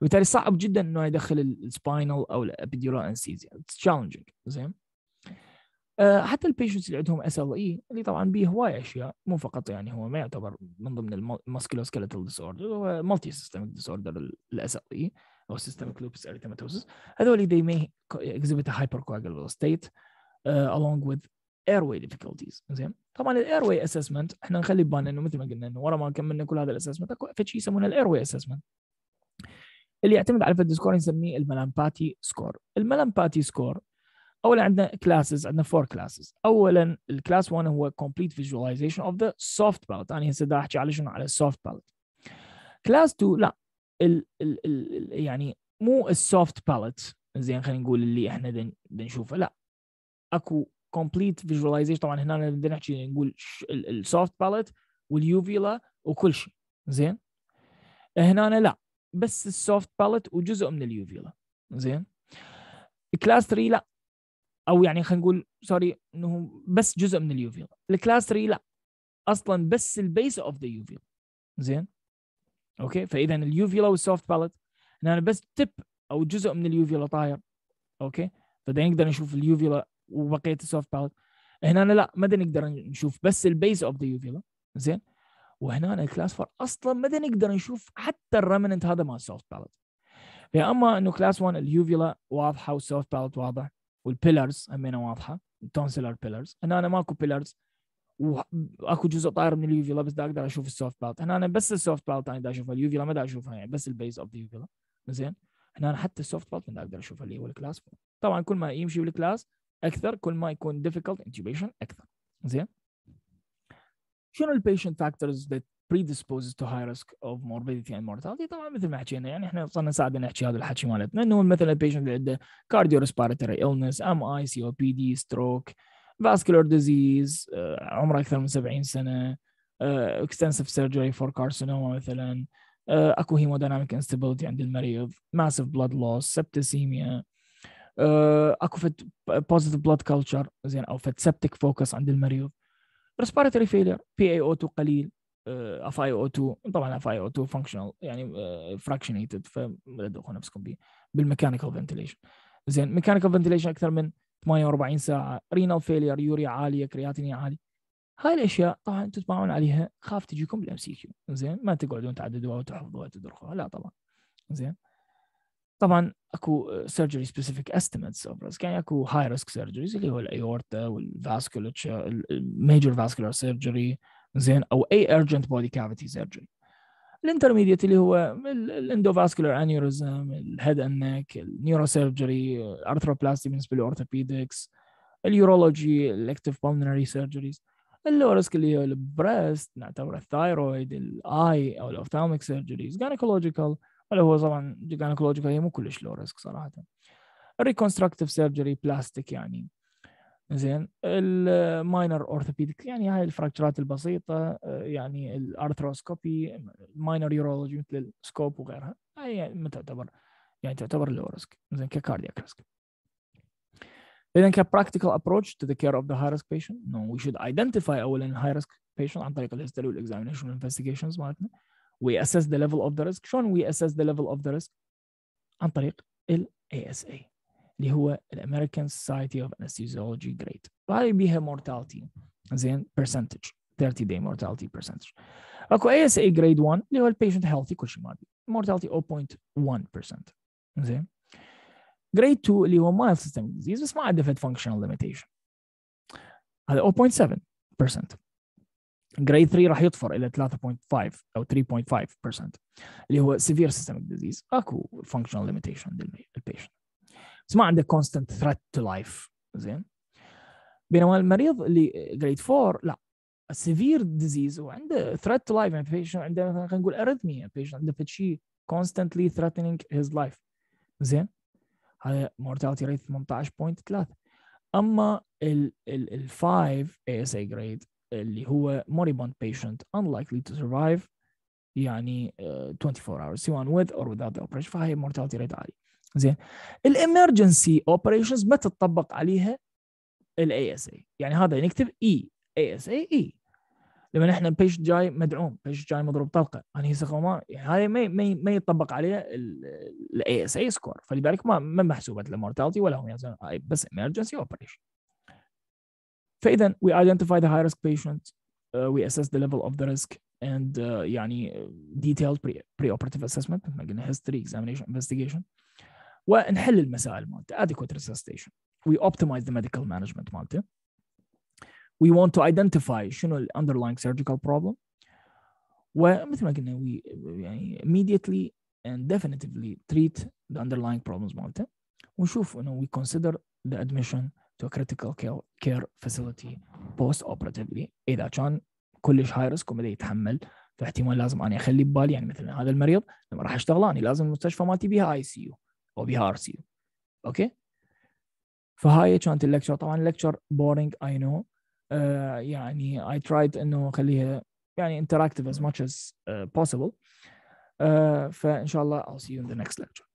وبالتالي صعب جدا انه يدخل السباينال او الابيديولار انستيزيا اتس تشالنجينج زين آه، حتى البيشنتس اللي عندهم اس ال اي اللي طبعا به هواي اشياء مو فقط يعني هو ما يعتبر من ضمن الماسكيلوسكيلتال ديس اوردر هو مالتي سيستم ديس اوردر الاس ال اي e او سيستميك لوبس اريثماتوسس هذول they may exhibit a hypercoagulable state آه، along with airway difficulties زين طبعا الايروي اسسمنت احنا نخلي ببالنا انه مثل ما قلنا انه ورا ما كملنا كل هذا الاسسمنت اكو شيء يسمونه الايروي اسسمنت اللي يعتمد على فد سكور نسميه الملامباتي سكور الملامباتي سكور اولا عندنا كلاسز عندنا فور كلاسز اولا الكلاس 1 هو complete visualization of the soft palette انا هسه بدي احكي على شنو على السوفت palette كلاس 2 لا ال ال ال يعني مو السوفت باليت زين خلينا نقول اللي احنا بنشوفه لا اكو كومبليت فيجواليزيشن طبعا هنا بدنا نحكي نقول السوفت باليت واليوفيلا وكل شيء زين هنا لا بس السوفت باليت وجزء من اليوفيلا زين كلاس 3 لا او يعني خلينا نقول سوري انه بس جزء من اليوفي الكلاس 3 لا اصلا بس البيس اوف ذا يوفي زين اوكي فاذا اليوفيلا والسوفت باليت هنا انا بس تب او جزء من اليوفيلا طاير اوكي فده نقدر نشوف اليوفيلا وبقيه السوفت باليت هنا أنا لا ما نقدر نشوف بس البيس اوف ذا يوفيلا زين وهنا أنا الكلاس 4 اصلا ما نقدر نشوف حتى الرمننت هذا مال السوفت باليت يا اما انه كلاس 1 اليوفيلا واضحه والسوفت باليت واضح والبيلرز همينه واضحه التونسلر بيلرز هنا أنا ماكو بيلرز واكو جزء طاير من اليوفيلا بس دا اقدر اشوف السوفت بالت هنا أنا بس السوفت بالت انا دا اشوفها اليوفيلا ما دا اشوفها يعني بس البيز اوف اليوفيلا زين هنا حتى السوفت بالت ما دا اقدر اشوفها اللي هو الكلاس طبعا كل ما يمشي بالكلاس اكثر كل ما يكون difficult intubation اكثر زين شنو البيشنت فاكتورز ذات predisposed to high risk of morbidity and mortality طبعا مثل ما حكينا يعني احنا صرنا ساعه نحكي هذا الحكي مالتنا انه مثلا البيشنت اللي عنده cardio respiratory illness MI COPD stroke vascular disease عمره اكثر من 70 سنه extensive surgery for carcinoma مثلا اكو hemodynamic instability عند المريض massive blood loss septicemia اكو فت positive blood culture زين او فت septic focus عند المريض respiratory failure pao 2 قليل اف اي او 2 طبعا اف اي او 2 فانكشنال يعني فراكشنيتد آه، فلا نفسكم به بالميكانيكال فنتليشن زين ميكانيكال فنتليشن اكثر من 48 ساعه رينال فيلير يوريا عاليه كرياتينين عالي هاي الاشياء طبعا انتم تتبعون عليها خاف تجيكم بالام سي كيو زين ما تقعدون تعددوها وتحفظوها وتدرخوها لا طبعا زين طبعا اكو سيرجري سبيسيفيك استيمتس اوف ريسك يعني اكو هاي ريسك سيرجريز اللي هو الايورتا والفاسكولتشر الميجر فاسكولار سيرجري زين او اي ارجنت بودي كافيتي سيرجري الانترميديت اللي هو الاندوفاسكولار انيوريزم الهيد اند نيك النيورو سيرجري الارثروبلاستي بالنسبه للاورثوبيدكس اليورولوجي الاكتف بالمنري سيرجريز اللو ريسك اللي هو البريست نعتبر الثايرويد الاي او الاوفتالميك سيرجريز جاينيكولوجيكال ولا هو طبعا جاينيكولوجيكال هي مو كلش لو ريسك صراحه الريكونستركتيف سيرجري بلاستيك يعني زين الماينر اورثوبيدك يعني هاي الفراكشرات البسيطه آه، يعني الارثروسكوبي الماينر يورولوجي مثل السكوب وغيرها هاي يعني ما تعتبر يعني تعتبر لو ريسك زين ككاردياك ريسك اذا كبراكتيكال ابروتش تو ذا كير اوف ذا هاي ريسك بيشنت نو وي شود ايدنتيفاي اولا الهاي ريسك بيشنت عن طريق الهيستوري والاكزامينشن والانفستيجيشنز مالتنا وي اسس ذا ليفل اوف ذا ريسك شلون وي اسس ذا ليفل اوف ذا ريسك عن طريق الاي اس اي اللي هو الامريكان سوسايتي اوف انستيزيولوجي جريد وهذه بيها مورتاليتي زين برسنتج 30 داي مورتاليتي برسنتج اكو اي اس جريد 1 اللي هو البيشنت هيلثي كل شيء مالتي مورتاليتي 0.1% زين جريد 2 اللي هو مايل سيستم ديزيز بس ما عنده فد فانكشنال ليميتيشن هذا 0.7% جريد 3 راح يطفر الى 3.5 او 3.5% اللي هو سيفير سيستمك ديزيز اكو فانكشنال ليميتيشن للبيشنت بس ما عنده كونستنت ثريت تو لايف زين بينما المريض اللي جريد 4 لا سيفير ديزيز وعنده ثريت تو لايف يعني عنده مثلا خلينا نقول ارثميا بيشنت عنده فد شيء كونستنتلي ثريتنينج هيز لايف زين هذا مورتاليتي ريت 18.3 اما ال اي اس اي جريد اللي هو موريبوند بيشنت unlikely to survive يعني آه، uh, 24 hours سواء with or without the operation فهي مورتاليتي ريت عالي زين الامرجنسي اوبريشنز ما تطبق عليها الاي اس اي يعني هذا نكتب اي اي اس اي اي لما نحن بيش جاي مدعوم بيش جاي مضروب طلقه انهي سخوما يعني هاي ما ما يطبق عليها الاي اس اي سكور فلذلك ما ما محسوبه لا مورتاليتي ولا هم بس امرجنسي اوبريشن فاذا وي ايدنتيفاي ذا هاي ريسك بيشنت وي اسس ذا ليفل اوف ذا ريسك اند يعني ديتيلد بري اوبريتيف اسسمنت مثل ما قلنا history examination investigation ونحل المسائل مالته adequate resuscitation we optimize the medical management مالته we want to identify شنو ال underlying surgical problem ومثل ما قلنا we يعني immediately and definitively treat the underlying problems مالته ونشوف انه we consider the admission to a critical care facility post operatively اذا كان كلش هاي ريسك وما يتحمل فاحتمال لازم اني اخلي ببالي يعني مثلا هذا المريض لما راح اشتغل اني لازم المستشفى مالتي بها اي سي يو وبهارس يو اوكي فهاي كانت اللكتشر طبعا اللكتشر بورينج اي نو يعني اي ترايد انه اخليها يعني interactive as much as uh, possible uh, فان شاء الله I'll see you in the next lecture